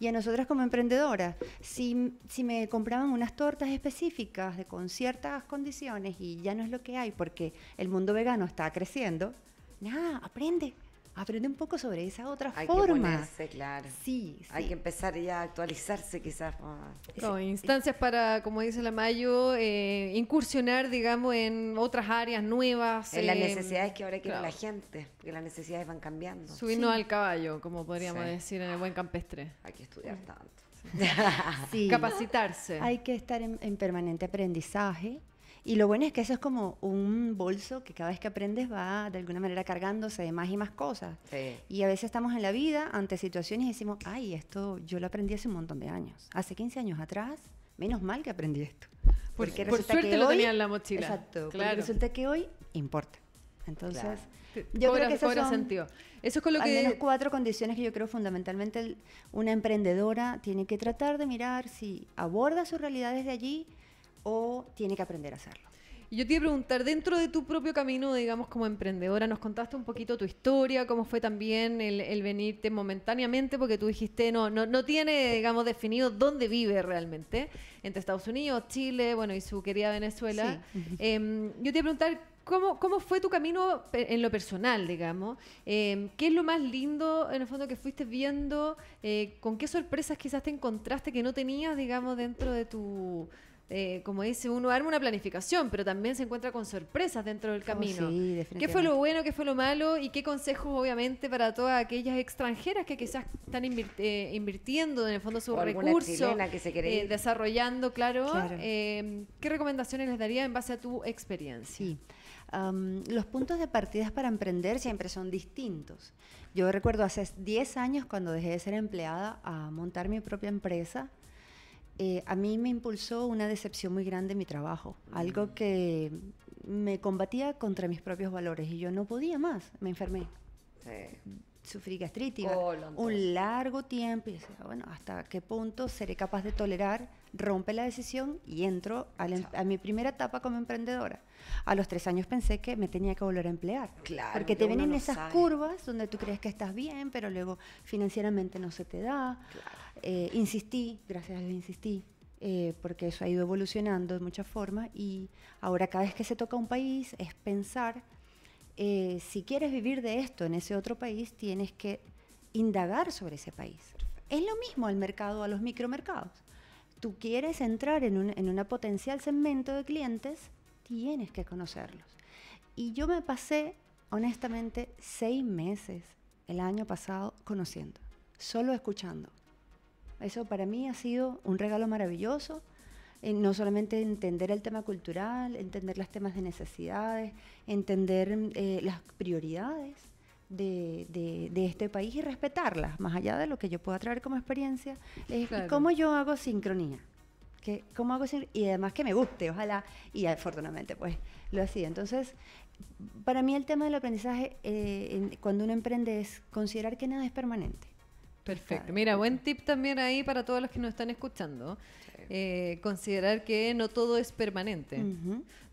Y a nosotras como emprendedoras, si, me compraban unas tortas específicas de, con ciertas condiciones y ya no es lo que hay porque el mundo vegano está creciendo, nada, aprende, aprende un poco sobre esa otra forma. Hay que claro. Sí, sí, Hay que empezar ya a actualizarse quizás. No, instancias para, como dice la Mayo, eh, incursionar, digamos, en otras áreas nuevas. En las em, necesidades que ahora quiere la gente, porque las necesidades van cambiando. Subirnos al caballo, como podríamos decir en el buen campestre. Hay que estudiar tanto. Sí. Capacitarse. Hay que estar en permanente aprendizaje y lo bueno es que eso es como un bolso que cada vez que aprendes va de alguna manera cargándose de más y más cosas. Y a veces estamos en la vida ante situaciones y decimos, ay, esto yo lo aprendí hace un montón de años. Hace 15 años atrás, menos mal que aprendí esto. Porque por, resulta por suerte que lo hoy, tenía en la mochila. Exacto. Claro. resulta que hoy importa. Entonces, yo creo que esas son, sentido. Eso es con lo al que... menos cuatro condiciones que yo creo fundamentalmente una emprendedora tiene que tratar de mirar si aborda su realidad desde allí, o tiene que aprender a hacerlo. yo te iba a preguntar, dentro de tu propio camino, digamos, como emprendedora, nos contaste un poquito tu historia, cómo fue también el, venirte momentáneamente, porque tú dijiste, no, no, tiene, digamos, definido dónde vive realmente, entre Estados Unidos, Chile, bueno, y su querida Venezuela. Em, yo te iba a preguntar, ¿Cómo, ¿Cómo, fue tu camino en lo personal, digamos? Em, ¿Qué es lo más lindo, en el fondo, que fuiste viendo? Eh, ¿Con qué sorpresas quizás te encontraste que no tenías, digamos, dentro de tu, eh, como dice uno, arma una planificación, pero también se encuentra con sorpresas dentro del oh, camino. ¿Qué fue lo bueno, qué fue lo malo y qué consejos, obviamente, para todas aquellas extranjeras que quizás están eh, invirtiendo en el fondo sus recursos, eh, desarrollando, claro? ¿Qué recomendaciones les daría en base a tu experiencia? Sí. los puntos de partida para emprender siempre son distintos. Yo recuerdo hace 10 años cuando dejé de ser empleada a montar mi propia empresa eh, a mí me impulsó una decepción muy grande en mi trabajo, algo que me combatía contra mis propios valores y yo no podía más, me enfermé. Sufrí gastritis un largo tiempo y decía, bueno, ¿hasta qué punto seré capaz de tolerar? Rompe la decisión y entro em, a, mi primera etapa como emprendedora. A los tres años pensé que me tenía que volver a emplear. Claro, porque te vienen esas curvas donde tú crees que estás bien, pero luego financieramente no se te da. Claro eh, insistí, gracias a Dios insistí, eh, porque eso ha ido evolucionando de muchas formas y ahora cada vez que se toca un país es pensar, eh, si quieres vivir de esto en ese otro país, tienes que indagar sobre ese país. Es lo mismo al mercado, a los micromercados. Tú quieres entrar en un en una potencial segmento de clientes, tienes que conocerlos. Y yo me pasé, honestamente, seis meses el año pasado conociendo, solo escuchando eso para mí ha sido un regalo maravilloso, no solamente entender el tema cultural, entender los temas de necesidades, entender eh, las prioridades de, este país y respetarlas, más allá de lo que yo pueda traer como experiencia, es cómo yo hago sincronía. Que, ¿Cómo hago Y además que me guste, ojalá, y afortunadamente pues lo hacía. Entonces, para mí el tema del aprendizaje eh, cuando uno emprende es considerar que nada es permanente Perfecto. Mira, buen tip también ahí para todos los que nos están escuchando. Eh, considerar que no todo es permanente.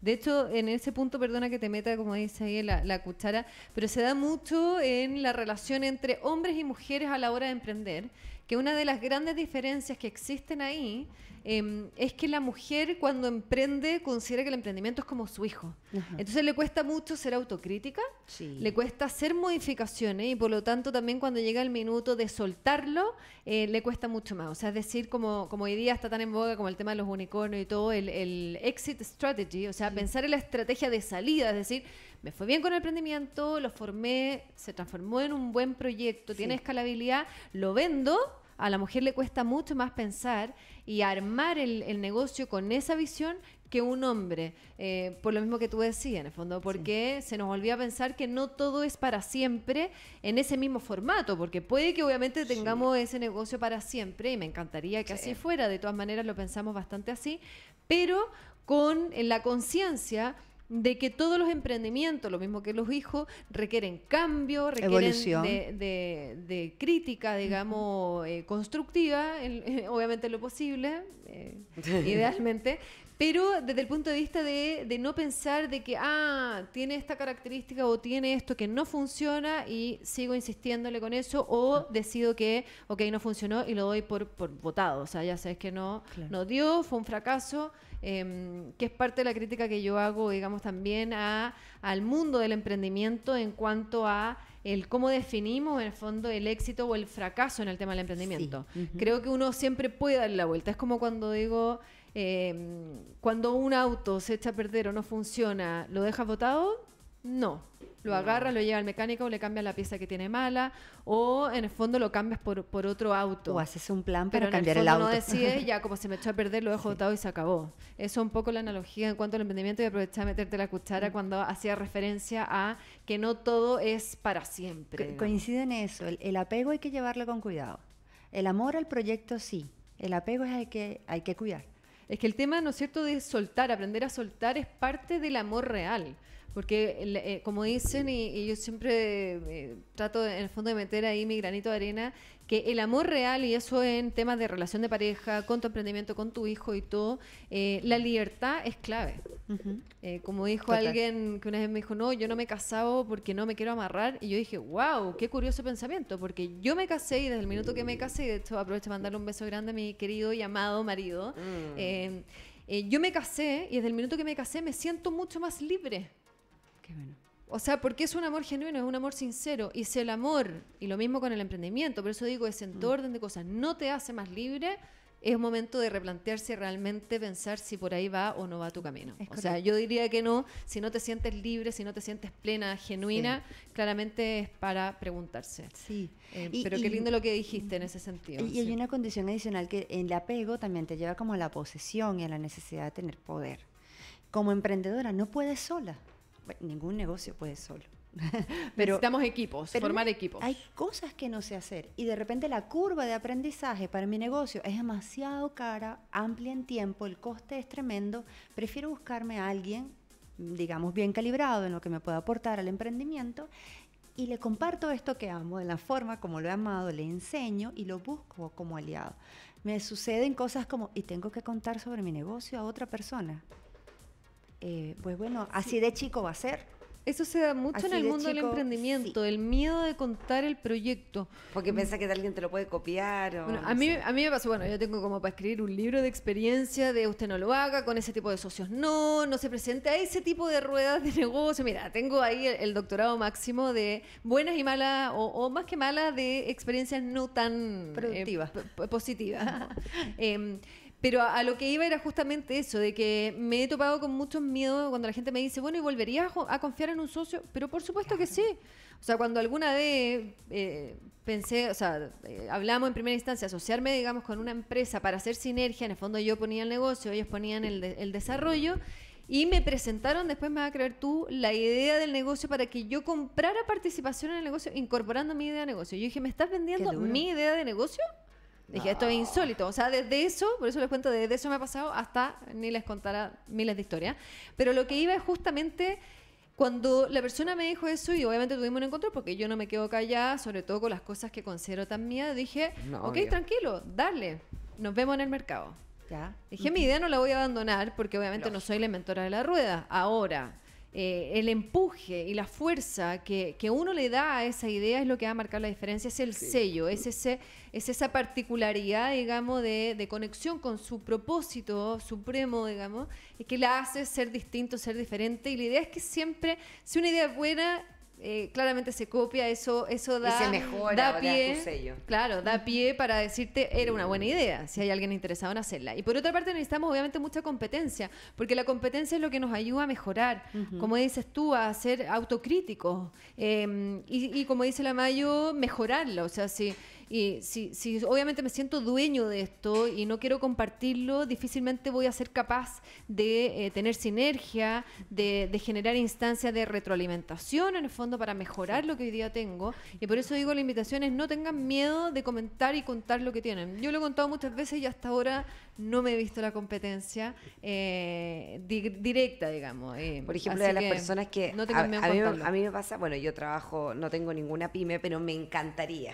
De hecho, en ese punto, perdona que te meta, como dice ahí la, cuchara, pero se da mucho en la relación entre hombres y mujeres a la hora de emprender, que una de las grandes diferencias que existen ahí em, es que la mujer cuando emprende considera que el emprendimiento es como su hijo. Entonces le cuesta mucho ser autocrítica, le cuesta hacer modificaciones y por lo tanto también cuando llega el minuto de soltarlo, eh, le cuesta mucho más. O sea, es decir, como, como hoy día está tan en boga como el tema de los unicornios y todo, el, exit strategy, o sea, pensar en la estrategia de salida, es decir, me fue bien con el emprendimiento, lo formé, se transformó en un buen proyecto, tiene escalabilidad, lo vendo a la mujer le cuesta mucho más pensar y armar el, negocio con esa visión que un hombre, eh, por lo mismo que tú decías, en el fondo, porque se nos a pensar que no todo es para siempre en ese mismo formato, porque puede que obviamente tengamos ese negocio para siempre, y me encantaría que así fuera, de todas maneras lo pensamos bastante así, pero con la conciencia de que todos los emprendimientos, lo mismo que los hijos, requieren cambio, requieren de, de, crítica, digamos, eh, constructiva, obviamente lo posible, eh, idealmente, pero desde el punto de vista de, no pensar de que, ah, tiene esta característica o tiene esto que no funciona y sigo insistiéndole con eso o decido que, ok, no funcionó y lo doy por, votado. O sea, ya sabes que no, no dio, fue un fracaso, em, que es parte de la crítica que yo hago, digamos, también a, al mundo del emprendimiento en cuanto a el cómo definimos en el fondo el éxito o el fracaso en el tema del emprendimiento. Creo que uno siempre puede dar la vuelta. Es como cuando digo, Em, cuando un auto se echa a perder o no funciona, ¿lo dejas botado? No. Lo agarras lo lleva al mecánico, o le cambias la pieza que tiene mala, o en el fondo lo cambias por, otro auto. O haces un plan para Pero cambiar el, fondo auto. No decides, ya como se me echó a perder, lo dejo botado y se acabó. Eso es un poco la analogía en cuanto al emprendimiento y aprovechar meterte la cuchara mm. cuando hacía referencia a que no todo es para siempre. coincide en eso. El, el apego hay que llevarlo con cuidado. El amor al proyecto sí. El apego es el que hay que cuidar es que el tema, ¿no es cierto?, de soltar, aprender a soltar es parte del amor real. Porque, eh, como dicen, y, yo siempre eh, trato en el fondo de meter ahí mi granito de arena, que el amor real, y eso en temas de relación de pareja, con tu emprendimiento, con tu hijo y todo, eh, la libertad es clave. Eh, como dijo alguien que una vez me dijo, no, yo no me he casado porque no me quiero amarrar. Y yo dije, wow, qué curioso pensamiento, porque yo me casé y desde el minuto que me casé, de hecho aprovecho para mandarle un beso grande a mi querido y amado marido, mm. em, eh, yo me casé y desde el minuto que me casé me siento mucho más libre. Qué bueno. O sea, porque es un amor genuino, es un amor sincero. Y si el amor, y lo mismo con el emprendimiento, por eso digo, es en mm. orden de cosas, no te hace más libre, es momento de replantearse realmente, pensar si por ahí va o no va tu camino. o sea, yo diría que no, si no te sientes libre, si no te sientes plena, genuina, claramente es para preguntarse. Sí. Eh, pero qué lindo lo que dijiste en ese sentido. Y, hay una condición adicional que en el apego también te lleva como a la posesión y a la necesidad de tener poder. Como emprendedora no puedes sola, ningún negocio puede solo. Pero Necesitamos equipos, formar equipos. Hay cosas que no sé hacer y de repente la curva de aprendizaje para mi negocio es demasiado cara, amplia en tiempo, el coste es tremendo. Prefiero buscarme a alguien, digamos, bien calibrado en lo que me pueda aportar al emprendimiento y le comparto esto que amo, de la forma como lo he amado, le enseño y lo busco como aliado. Me suceden cosas como, y tengo que contar sobre mi negocio a otra persona. Eh, pues bueno, así de chico va a ser eso se da mucho en el mundo del emprendimiento, el miedo de contar el proyecto. Porque piensa que alguien te lo puede copiar. a, mí, a mí me pasó, bueno, yo tengo como para escribir un libro de experiencia de usted no lo haga, con ese tipo de socios no, no se presente a ese tipo de ruedas de negocio. Mira, tengo ahí el, doctorado máximo de buenas y malas, o, más que malas, de experiencias no tan eh, productivas, positivas. Em, pero a, lo que iba era justamente eso, de que me he topado con muchos miedo cuando la gente me dice, bueno, ¿y volverías a, confiar en un socio? Pero por supuesto que sí. O sea, cuando alguna vez eh, pensé, o sea, eh, hablamos en primera instancia, asociarme, digamos, con una empresa para hacer sinergia, en el fondo yo ponía el negocio, ellos ponían el, el desarrollo. Y me presentaron, después me va a creer tú, la idea del negocio para que yo comprara participación en el negocio, incorporando mi idea de negocio. Yo dije, ¿me estás vendiendo mi idea de negocio? Dije, esto es insólito. O sea, desde eso, por eso les cuento, desde eso me ha pasado hasta ni les contara miles de historias. Pero lo que iba es justamente cuando la persona me dijo eso, y obviamente tuvimos un encuentro porque yo no me quedo callada, sobre todo con las cosas que considero tan mías, dije, ok, tranquilo, dale, nos vemos en el mercado. Ya. Dije, mi idea no la voy a abandonar porque obviamente no soy la inventora de la rueda. Ahora, eh, el empuje y la fuerza que, uno le da a esa idea es lo que va a marcar la diferencia, es el sello, es, ese, es esa particularidad, digamos, de, conexión con su propósito supremo, digamos, que la hace ser distinto, ser diferente. Y la idea es que siempre, si una idea es buena, eh, claramente se copia, eso, eso da, da pie. Tu sello. Claro, da pie para decirte era una buena mm. idea, si hay alguien interesado en hacerla. Y por otra parte necesitamos obviamente mucha competencia, porque la competencia es lo que nos ayuda a mejorar, como dices tú, a ser autocríticos. Em, y, como dice la Mayo, mejorarlo. O sea, si y si, obviamente me siento dueño de esto y no quiero compartirlo, difícilmente voy a ser capaz de eh, tener sinergia, de, generar instancias de retroalimentación en el fondo para mejorar lo que hoy día tengo. Y por eso digo, la invitación es no tengan miedo de comentar y contar lo que tienen. Yo lo he contado muchas veces y hasta ahora no me he visto la competencia eh, directa, digamos. Eh, por ejemplo, de las personas que... No a, a, mí, me pasa, bueno, yo trabajo, no tengo ninguna pyme, pero me encantaría.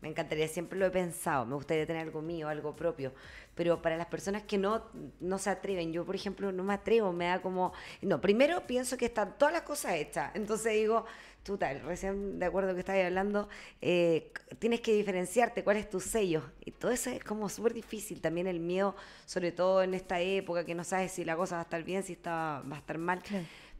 Me encantaría, siempre lo he pensado, me gustaría tener algo mío, algo propio. Pero para las personas que no, no se atreven, yo por ejemplo no me atrevo, me da como... No, primero pienso que están todas las cosas hechas. Entonces digo, tú tal, recién de acuerdo que estabas hablando, eh, tienes que diferenciarte cuál es tu sello. Y todo eso es como súper difícil. También el miedo, sobre todo en esta época que no sabes si la cosa va a estar bien, si está, va a estar mal.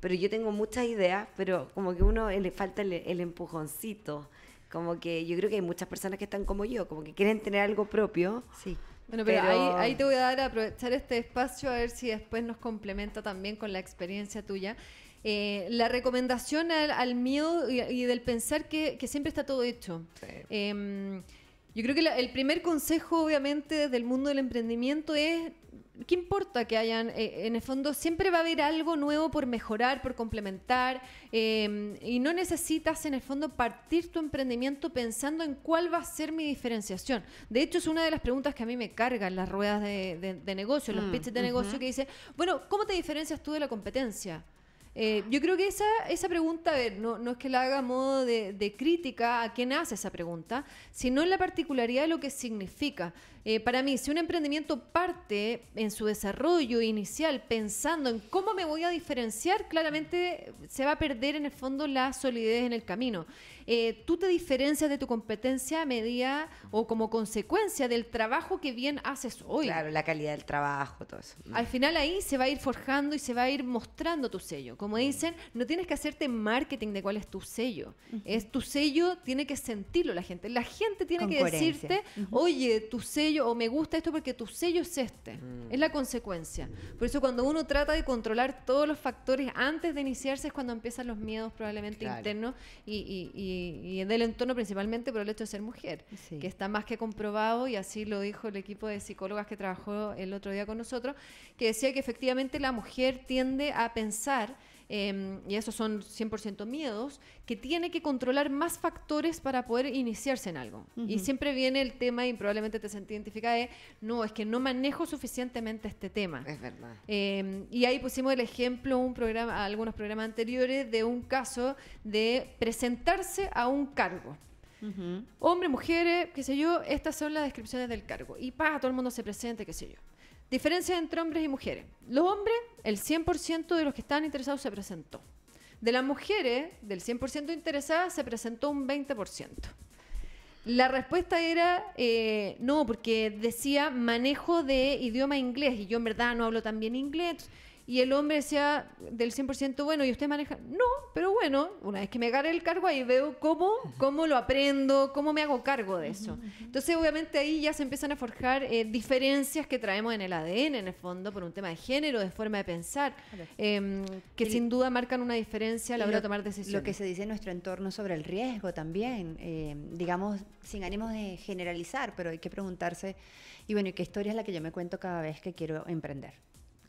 Pero yo tengo muchas ideas, pero como que uno le falta el, el empujoncito. Como que yo creo que hay muchas personas que están como yo, como que quieren tener algo propio. Sí. Bueno, pero, Ahí, te voy a dar a aprovechar este espacio a ver si después nos complementa también con la experiencia tuya. Eh, la recomendación al, miedo y, del pensar que, siempre está todo hecho. Em, yo creo que el primer consejo, obviamente, del mundo del emprendimiento es ¿qué importa que hayan? Eh, en el fondo siempre va a haber algo nuevo por mejorar, por complementar, em, y no necesitas en el fondo partir tu emprendimiento pensando en cuál va a ser mi diferenciación. De hecho, es una de las preguntas que a mí me cargan las ruedas de, negocio, los mm, pitches de negocio, que dice, bueno, ¿cómo te diferencias tú de la competencia? Eh, yo creo que esa, esa pregunta, a ver, no, es que la haga modo de, crítica a quien hace esa pregunta, sino en la particularidad de lo que significa. Eh, para mí, si un emprendimiento parte en su desarrollo inicial pensando en cómo me voy a diferenciar, claramente se va a perder en el fondo la solidez en el camino. Eh, tú te diferencias de tu competencia a medida o como consecuencia del trabajo que bien haces hoy. Claro, la calidad del trabajo, todo eso. Al final ahí se va a ir forjando y se va a ir mostrando tu sello. Como mm. dicen, no tienes que hacerte marketing de cuál es tu sello. Es tu sello, tiene que sentirlo la gente. La gente tiene que decirte, oye, tu sello o me gusta esto porque tu sello es este. Es mm. la consecuencia. Por eso cuando uno trata de controlar todos los factores antes de iniciarse es cuando empiezan los miedos probablemente internos y, y, el del entorno principalmente por el hecho de ser mujer, que está más que comprobado y así lo dijo el equipo de psicólogas que trabajó el otro día con nosotros, que decía que efectivamente la mujer tiende a pensar Em, y esos son 100% miedos, que tiene que controlar más factores para poder iniciarse en algo. Y siempre viene el tema, y probablemente te sentí identificada, de, no, es que no manejo suficientemente este tema. Es verdad. Em, y ahí pusimos el ejemplo, un programa, algunos programas anteriores, de un caso de presentarse a un cargo. Hombre, mujer, mujeres, qué sé yo, estas son las descripciones del cargo. Y pa, todo el mundo se presente, qué sé yo. Diferencia entre hombres y mujeres. Los hombres, el 100% de los que estaban interesados se presentó. De las mujeres, del 100% interesadas, se presentó un 20%. La respuesta era eh, no, porque decía manejo de idioma inglés y yo en verdad no hablo tan bien inglés y el hombre sea del 100% bueno y usted maneja. No, pero bueno, una vez que me agarre el cargo ahí veo cómo, cómo lo aprendo, cómo me hago cargo de eso. Entonces obviamente ahí ya se empiezan a forjar eh, diferencias que traemos en el ADN, en el fondo, por un tema de género, de forma de pensar, em, que sin duda marcan una diferencia a la hora de tomar decisiones. Lo que se dice en nuestro entorno sobre el riesgo también, eh, digamos, sin ánimo de generalizar, pero hay que preguntarse, y bueno, ¿y qué historia es la que yo me cuento cada vez que quiero emprender?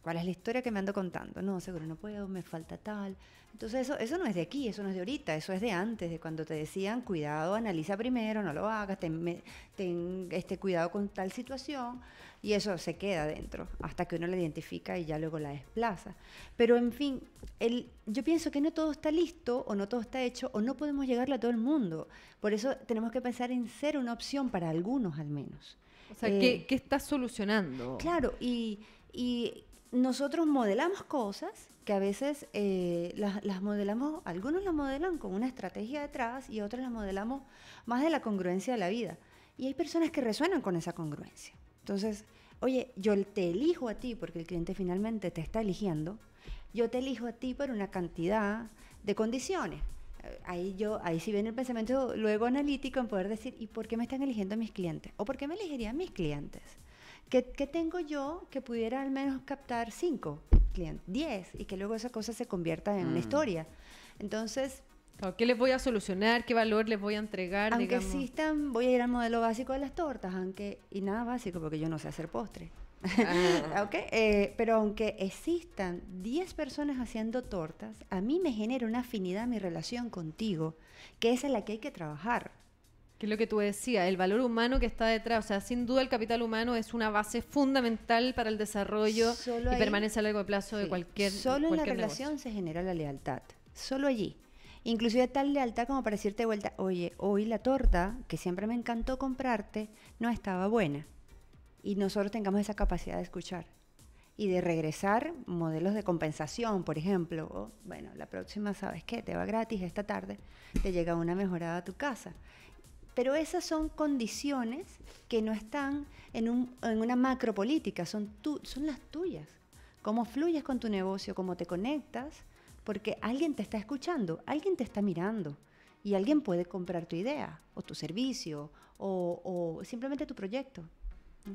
¿Cuál es la historia que me ando contando? No, seguro no puedo, me falta tal. Entonces eso, eso no es de aquí, eso no es de ahorita, eso es de antes, de cuando te decían, cuidado, analiza primero, no lo hagas, ten, este, cuidado con tal situación. Y eso se queda dentro, hasta que uno la identifica y ya luego la desplaza. Pero en fin, el, yo pienso que no todo está listo o no todo está hecho o no podemos llegarle a todo el mundo. Por eso tenemos que pensar en ser una opción para algunos al menos. O sea, ¿qué, eh, estás solucionando? Claro, Y nosotros modelamos cosas que a veces eh, las, modelamos, algunos las modelan con una estrategia detrás y otros las modelamos más de la congruencia de la vida. Y hay personas que resuenan con esa congruencia. Entonces, oye, yo te elijo a ti porque el cliente finalmente te está eligiendo. Yo te elijo a ti por una cantidad de condiciones. Eh, ahí yo, ahí sí viene el pensamiento luego analítico en poder decir, ¿y por qué me están eligiendo mis clientes? ¿O por qué me elegirían mis clientes? ¿Qué, tengo yo que pudiera al menos captar cinco clientes, diez, y que luego esa cosa se convierta en una mm. historia? Entonces... ¿Qué les voy a solucionar? ¿Qué valor les voy a entregar? Aunque existan, voy a ir al modelo básico de las tortas, aunque y nada básico porque yo no sé hacer postre. Ah. okay, eh, pero aunque existan 10 personas haciendo tortas, a mí me genera una afinidad mi relación contigo, que es en la que hay que trabajar. Que es lo que tú decías, el valor humano que está detrás. O sea, sin duda el capital humano es una base fundamental para el desarrollo y permanece a largo plazo de cualquier. Solo en la relación se genera la lealtad. Solo allí. Inclusive tal lealtad como para decirte de vuelta, oye, hoy la torta que siempre me encantó comprarte no estaba buena. Y nosotros tengamos esa capacidad de escuchar y de regresar modelos de compensación, por ejemplo. O, bueno, la próxima, ¿sabes qué? Te va gratis esta tarde, te llega una mejorada a tu casa. Pero esas son condiciones que no están en, una macro son, son las tuyas. Cómo fluyes con tu negocio, cómo te conectas, porque alguien te está escuchando, alguien te está mirando y alguien puede comprar tu idea o tu servicio o simplemente tu proyecto.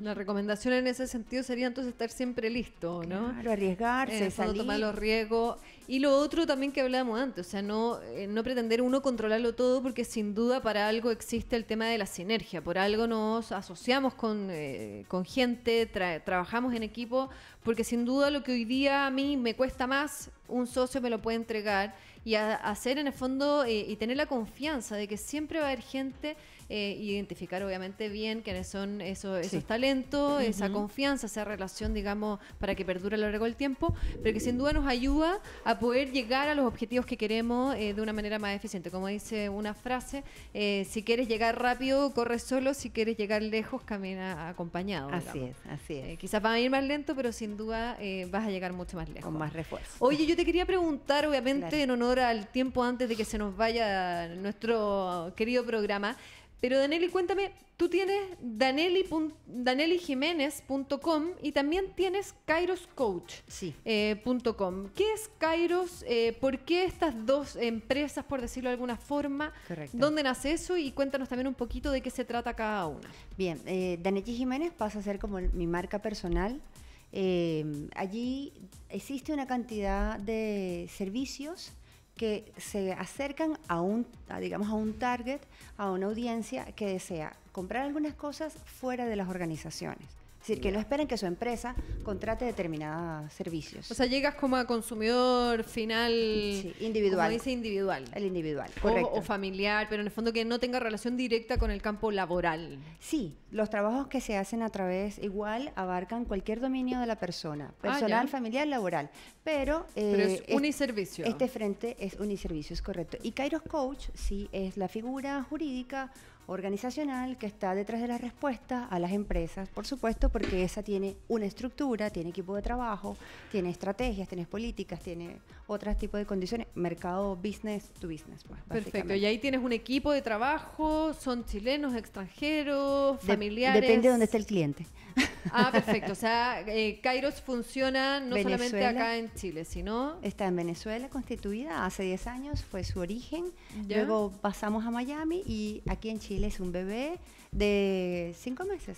La recomendación en ese sentido sería entonces estar siempre listo, ¿no? Claro, arriesgarse, tomar los riesgos. Y lo otro también que hablábamos antes, o sea, no, eh, no pretender uno controlarlo todo porque sin duda para algo existe el tema de la sinergia, por algo nos asociamos con, eh, con gente, trabajamos en equipo, porque sin duda lo que hoy día a mí me cuesta más, un socio me lo puede entregar y hacer en el fondo eh, y tener la confianza de que siempre va a haber gente eh, identificar obviamente bien quiénes son esos, talentos, esa confianza, esa relación, digamos, para que perdure a lo largo del tiempo, pero que sin duda nos ayuda a poder llegar a los objetivos que queremos eh, de una manera más eficiente. Como dice una frase, eh, si quieres llegar rápido, corre solo, si quieres llegar lejos, camina acompañado. Así es, así es. Eh, quizás van a ir más lento, pero sin duda vas a llegar mucho más lejos. Con más refuerzo. Oye, yo te quería preguntar, obviamente, en honor al tiempo antes de que se nos vaya nuestro querido programa, pero Daneli, cuéntame, tú tienes danelijiménez.com y también tienes kairoscoach.com. Eh, ¿Qué es Kairos? Eh, ¿Por qué estas dos empresas, por decirlo de alguna forma? ¿Dónde nace eso? Y cuéntanos también un poquito de qué se trata cada una. Bien, eh, Daneli Jiménez pasa a ser como mi marca personal. Eh, allí existe una cantidad de servicios que se acercan a un, digamos, a un target, a una audiencia que desea comprar algunas cosas fuera de las organizaciones. Es decir, que no esperen que su empresa contrate determinados servicios. O sea, llegas como a consumidor final. Sí, individual. Como individual. El individual, correcto. O, familiar, pero en el fondo que no tenga relación directa con el campo laboral. Sí, los trabajos que se hacen a través igual abarcan cualquier dominio de la persona, ah, personal, familiar, laboral. Pero, eh, es este uniservicio. Este, este frente es uniservicio, es correcto. Y Kairos Coach, sí, es la figura jurídica organizacional que está detrás de la respuesta a las empresas, por supuesto, porque esa tiene una estructura, tiene equipo de trabajo, tiene estrategias, tiene políticas, tiene otros tipos de condiciones, mercado business to business. Pues, Perfecto, y ahí tienes un equipo de trabajo, son chilenos, extranjeros, familiares. depende de dónde esté el cliente. Ah, perfecto. O sea, eh, Kairos funciona no solamente acá en Chile, sino... Está en Venezuela, constituida hace 10 años, fue su origen. Luego pasamos a Miami y aquí en Chile es un bebé de 5 meses.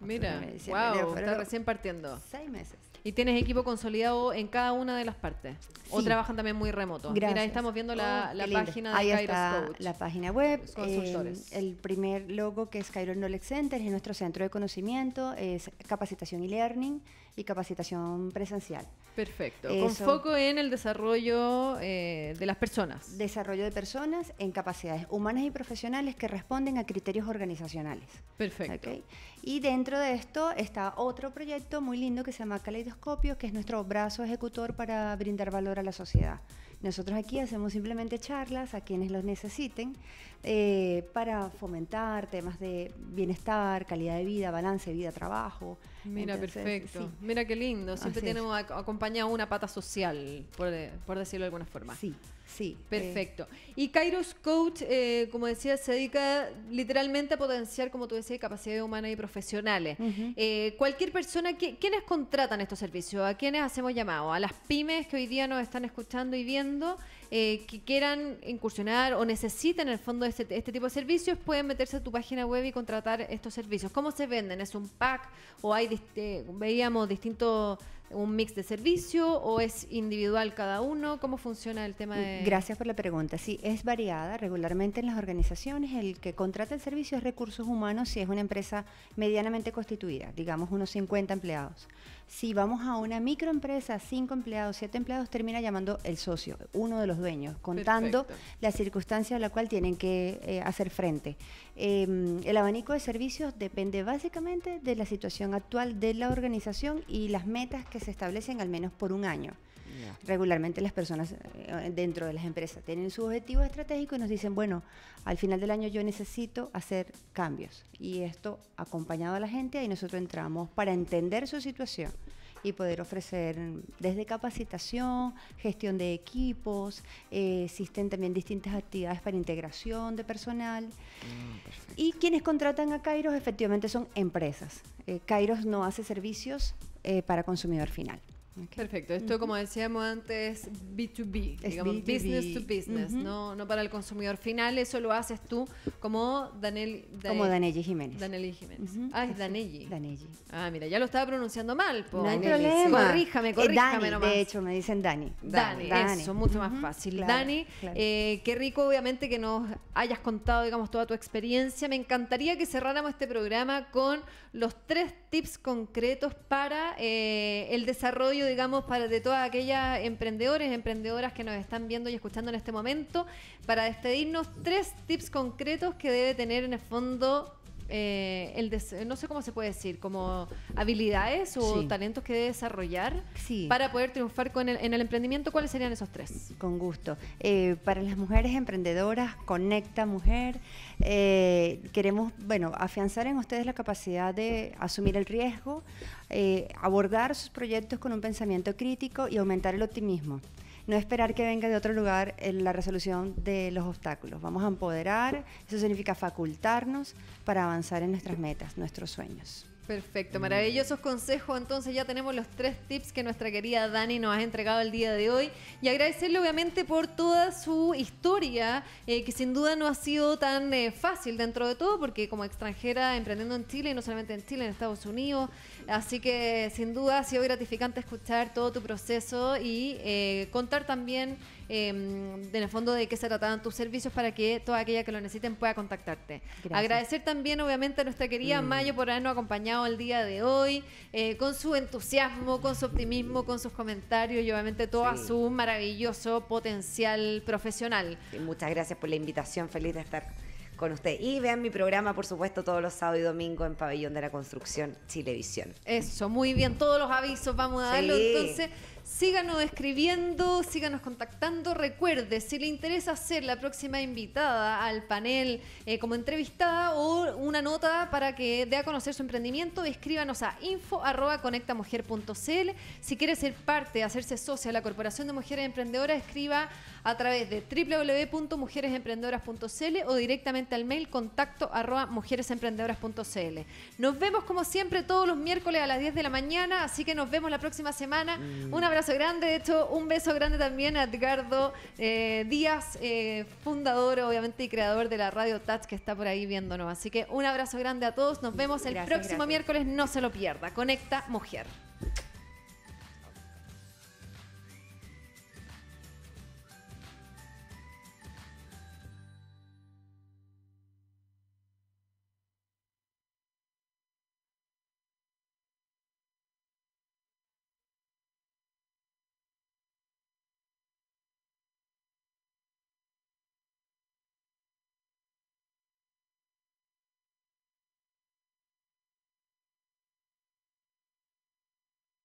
Mira, wow, está recién partiendo. 6 meses. ¿Y tienes equipo consolidado en cada una de las partes? ¿O trabajan también muy remoto? Gracias. Mira, estamos viendo la, oh, página de ahí está La página web, eh, el primer logo que es Kairos Knowledge Center, es nuestro centro de conocimiento, es capacitación y learning y capacitación presencial. Perfecto, con foco en el desarrollo eh, de las personas. Desarrollo de personas en capacidades humanas y profesionales que responden a criterios organizacionales. Perfecto. Y dentro de esto está otro proyecto muy lindo que se llama Caleidoscopio, que es nuestro brazo ejecutor para brindar valor a la sociedad. Nosotros aquí hacemos simplemente charlas a quienes los necesiten eh, para fomentar temas de bienestar, calidad de vida, balance, vida, trabajo. Mira, perfecto. Mira qué lindo. Siempre tenemos acompañado una pata social, por, por decirlo de alguna forma. Sí. Sí. Perfecto. Eh. Y Kairos Coach, eh, como decía, se dedica literalmente a potenciar, como tú decías, capacidades humanas y profesionales. Eh, cualquier persona, ¿quiénes contratan estos servicios? ¿A quiénes hacemos llamado? A las pymes que hoy día nos están escuchando y viendo. Eh, que quieran incursionar o necesiten el fondo este, este tipo de servicios, pueden meterse a tu página web y contratar estos servicios. ¿Cómo se venden? ¿Es un pack o hay, eh, veíamos, distinto un mix de servicio o es individual cada uno? ¿Cómo funciona el tema de...? Gracias por la pregunta. Sí, es variada. Regularmente en las organizaciones el que contrata el servicio es recursos humanos si es una empresa medianamente constituida, digamos unos 50 empleados si vamos a una microempresa, cinco empleados, siete empleados, termina llamando el socio, uno de los dueños, contando las la circunstancia a la cual tienen que eh, hacer frente. Em, el abanico de servicios depende básicamente de la situación actual de la organización y las metas que se establecen al menos por un año. Regularmente las personas eh, dentro de las empresas tienen su objetivo estratégico y nos dicen, bueno, al final del año yo necesito hacer cambios. Y esto acompañado a la gente, ahí nosotros entramos para entender su situación y poder ofrecer desde capacitación, gestión de equipos, eh, existen también distintas actividades para integración de personal. Mm, y quienes contratan a Kairos efectivamente son empresas. Eh, Kairos no hace servicios para consumidor final. Perfecto. Esto, como decíamos antes, B2B, digamos, business to business, no, no para el consumidor final. Eso lo haces tú como Danel, como Danelli Jiménez. Jiménez. Ah, es Danelli. Danelli. Ah, mira, ya lo estaba pronunciando mal. Po. No hay problema. Corríjame, eh, corríjame nomás. De hecho, me dicen Dani. Dani, Dani. eso, mucho más fácil. Dani, eh, qué rico, obviamente, que nos hayas contado, digamos, toda tu experiencia. Me encantaría que cerráramos este programa con los tres tips concretos para eh, el desarrollo digamos, para de todas aquellas emprendedores, emprendedoras que nos están viendo y escuchando en este momento, para despedirnos, tres tips concretos que debe tener en el fondo eh, el no sé cómo se puede decir, como habilidades o talentos que debe desarrollar para poder triunfar en el emprendimiento? ¿Cuáles serían esos tres? Con gusto. Eh, para las mujeres emprendedoras, Conecta Mujer, eh, queremos, bueno, afianzar en ustedes la capacidad de asumir el riesgo, abordar sus proyectos con un pensamiento crítico y aumentar el optimismo no esperar que venga de otro lugar eh, la resolución de los obstáculos. Vamos a empoderar, eso significa facultarnos para avanzar en nuestras metas, nuestros sueños. Perfecto, maravillosos consejos. Entonces ya tenemos los tres tips que nuestra querida Dani nos ha entregado el día de hoy. Y agradecerle obviamente por toda su historia, eh, que sin duda no ha sido tan eh, fácil dentro de todo, porque como extranjera emprendiendo en Chile, y no solamente en Chile, en Estados Unidos, Así que sin duda ha sido gratificante escuchar todo tu proceso y eh, contar también em, en el fondo de qué se trataban tus servicios para que toda aquella que lo necesiten pueda contactarte. Agradecer también obviamente a nuestra querida mm. Mayo por habernos acompañado el día de hoy, eh, con su entusiasmo, con su optimismo, con sus comentarios y obviamente todo su maravilloso potencial profesional. muchas gracias por la invitación, feliz de estar con usted. Y vean mi programa, por supuesto, todos los sábados y domingos en Pabellón de la Construcción Chilevisión. Eso, muy bien, todos los avisos vamos a darlo entonces. Síganos escribiendo, síganos contactando. Recuerde, si le interesa ser la próxima invitada al panel eh, como entrevistada o una nota para que dé a conocer su emprendimiento, escríbanos a info.conectamujer.cl. Si quiere ser parte, hacerse socia de la Corporación de Mujeres Emprendedoras, escriba a través de www.mujeresemprendedoras.cl o directamente al mail contacto.mujeresemprendedoras.cl Nos vemos como siempre todos los miércoles a las 10 de la mañana, así que nos vemos la próxima semana. Mm. Un abrazo un abrazo grande. De hecho, un beso grande también a Edgardo eh, Díaz, eh, fundador, obviamente, y creador de la Radio Touch, que está por ahí viéndonos. Así que un abrazo grande a todos. Nos vemos el próximo miércoles. No se lo pierda. Conecta Mujer.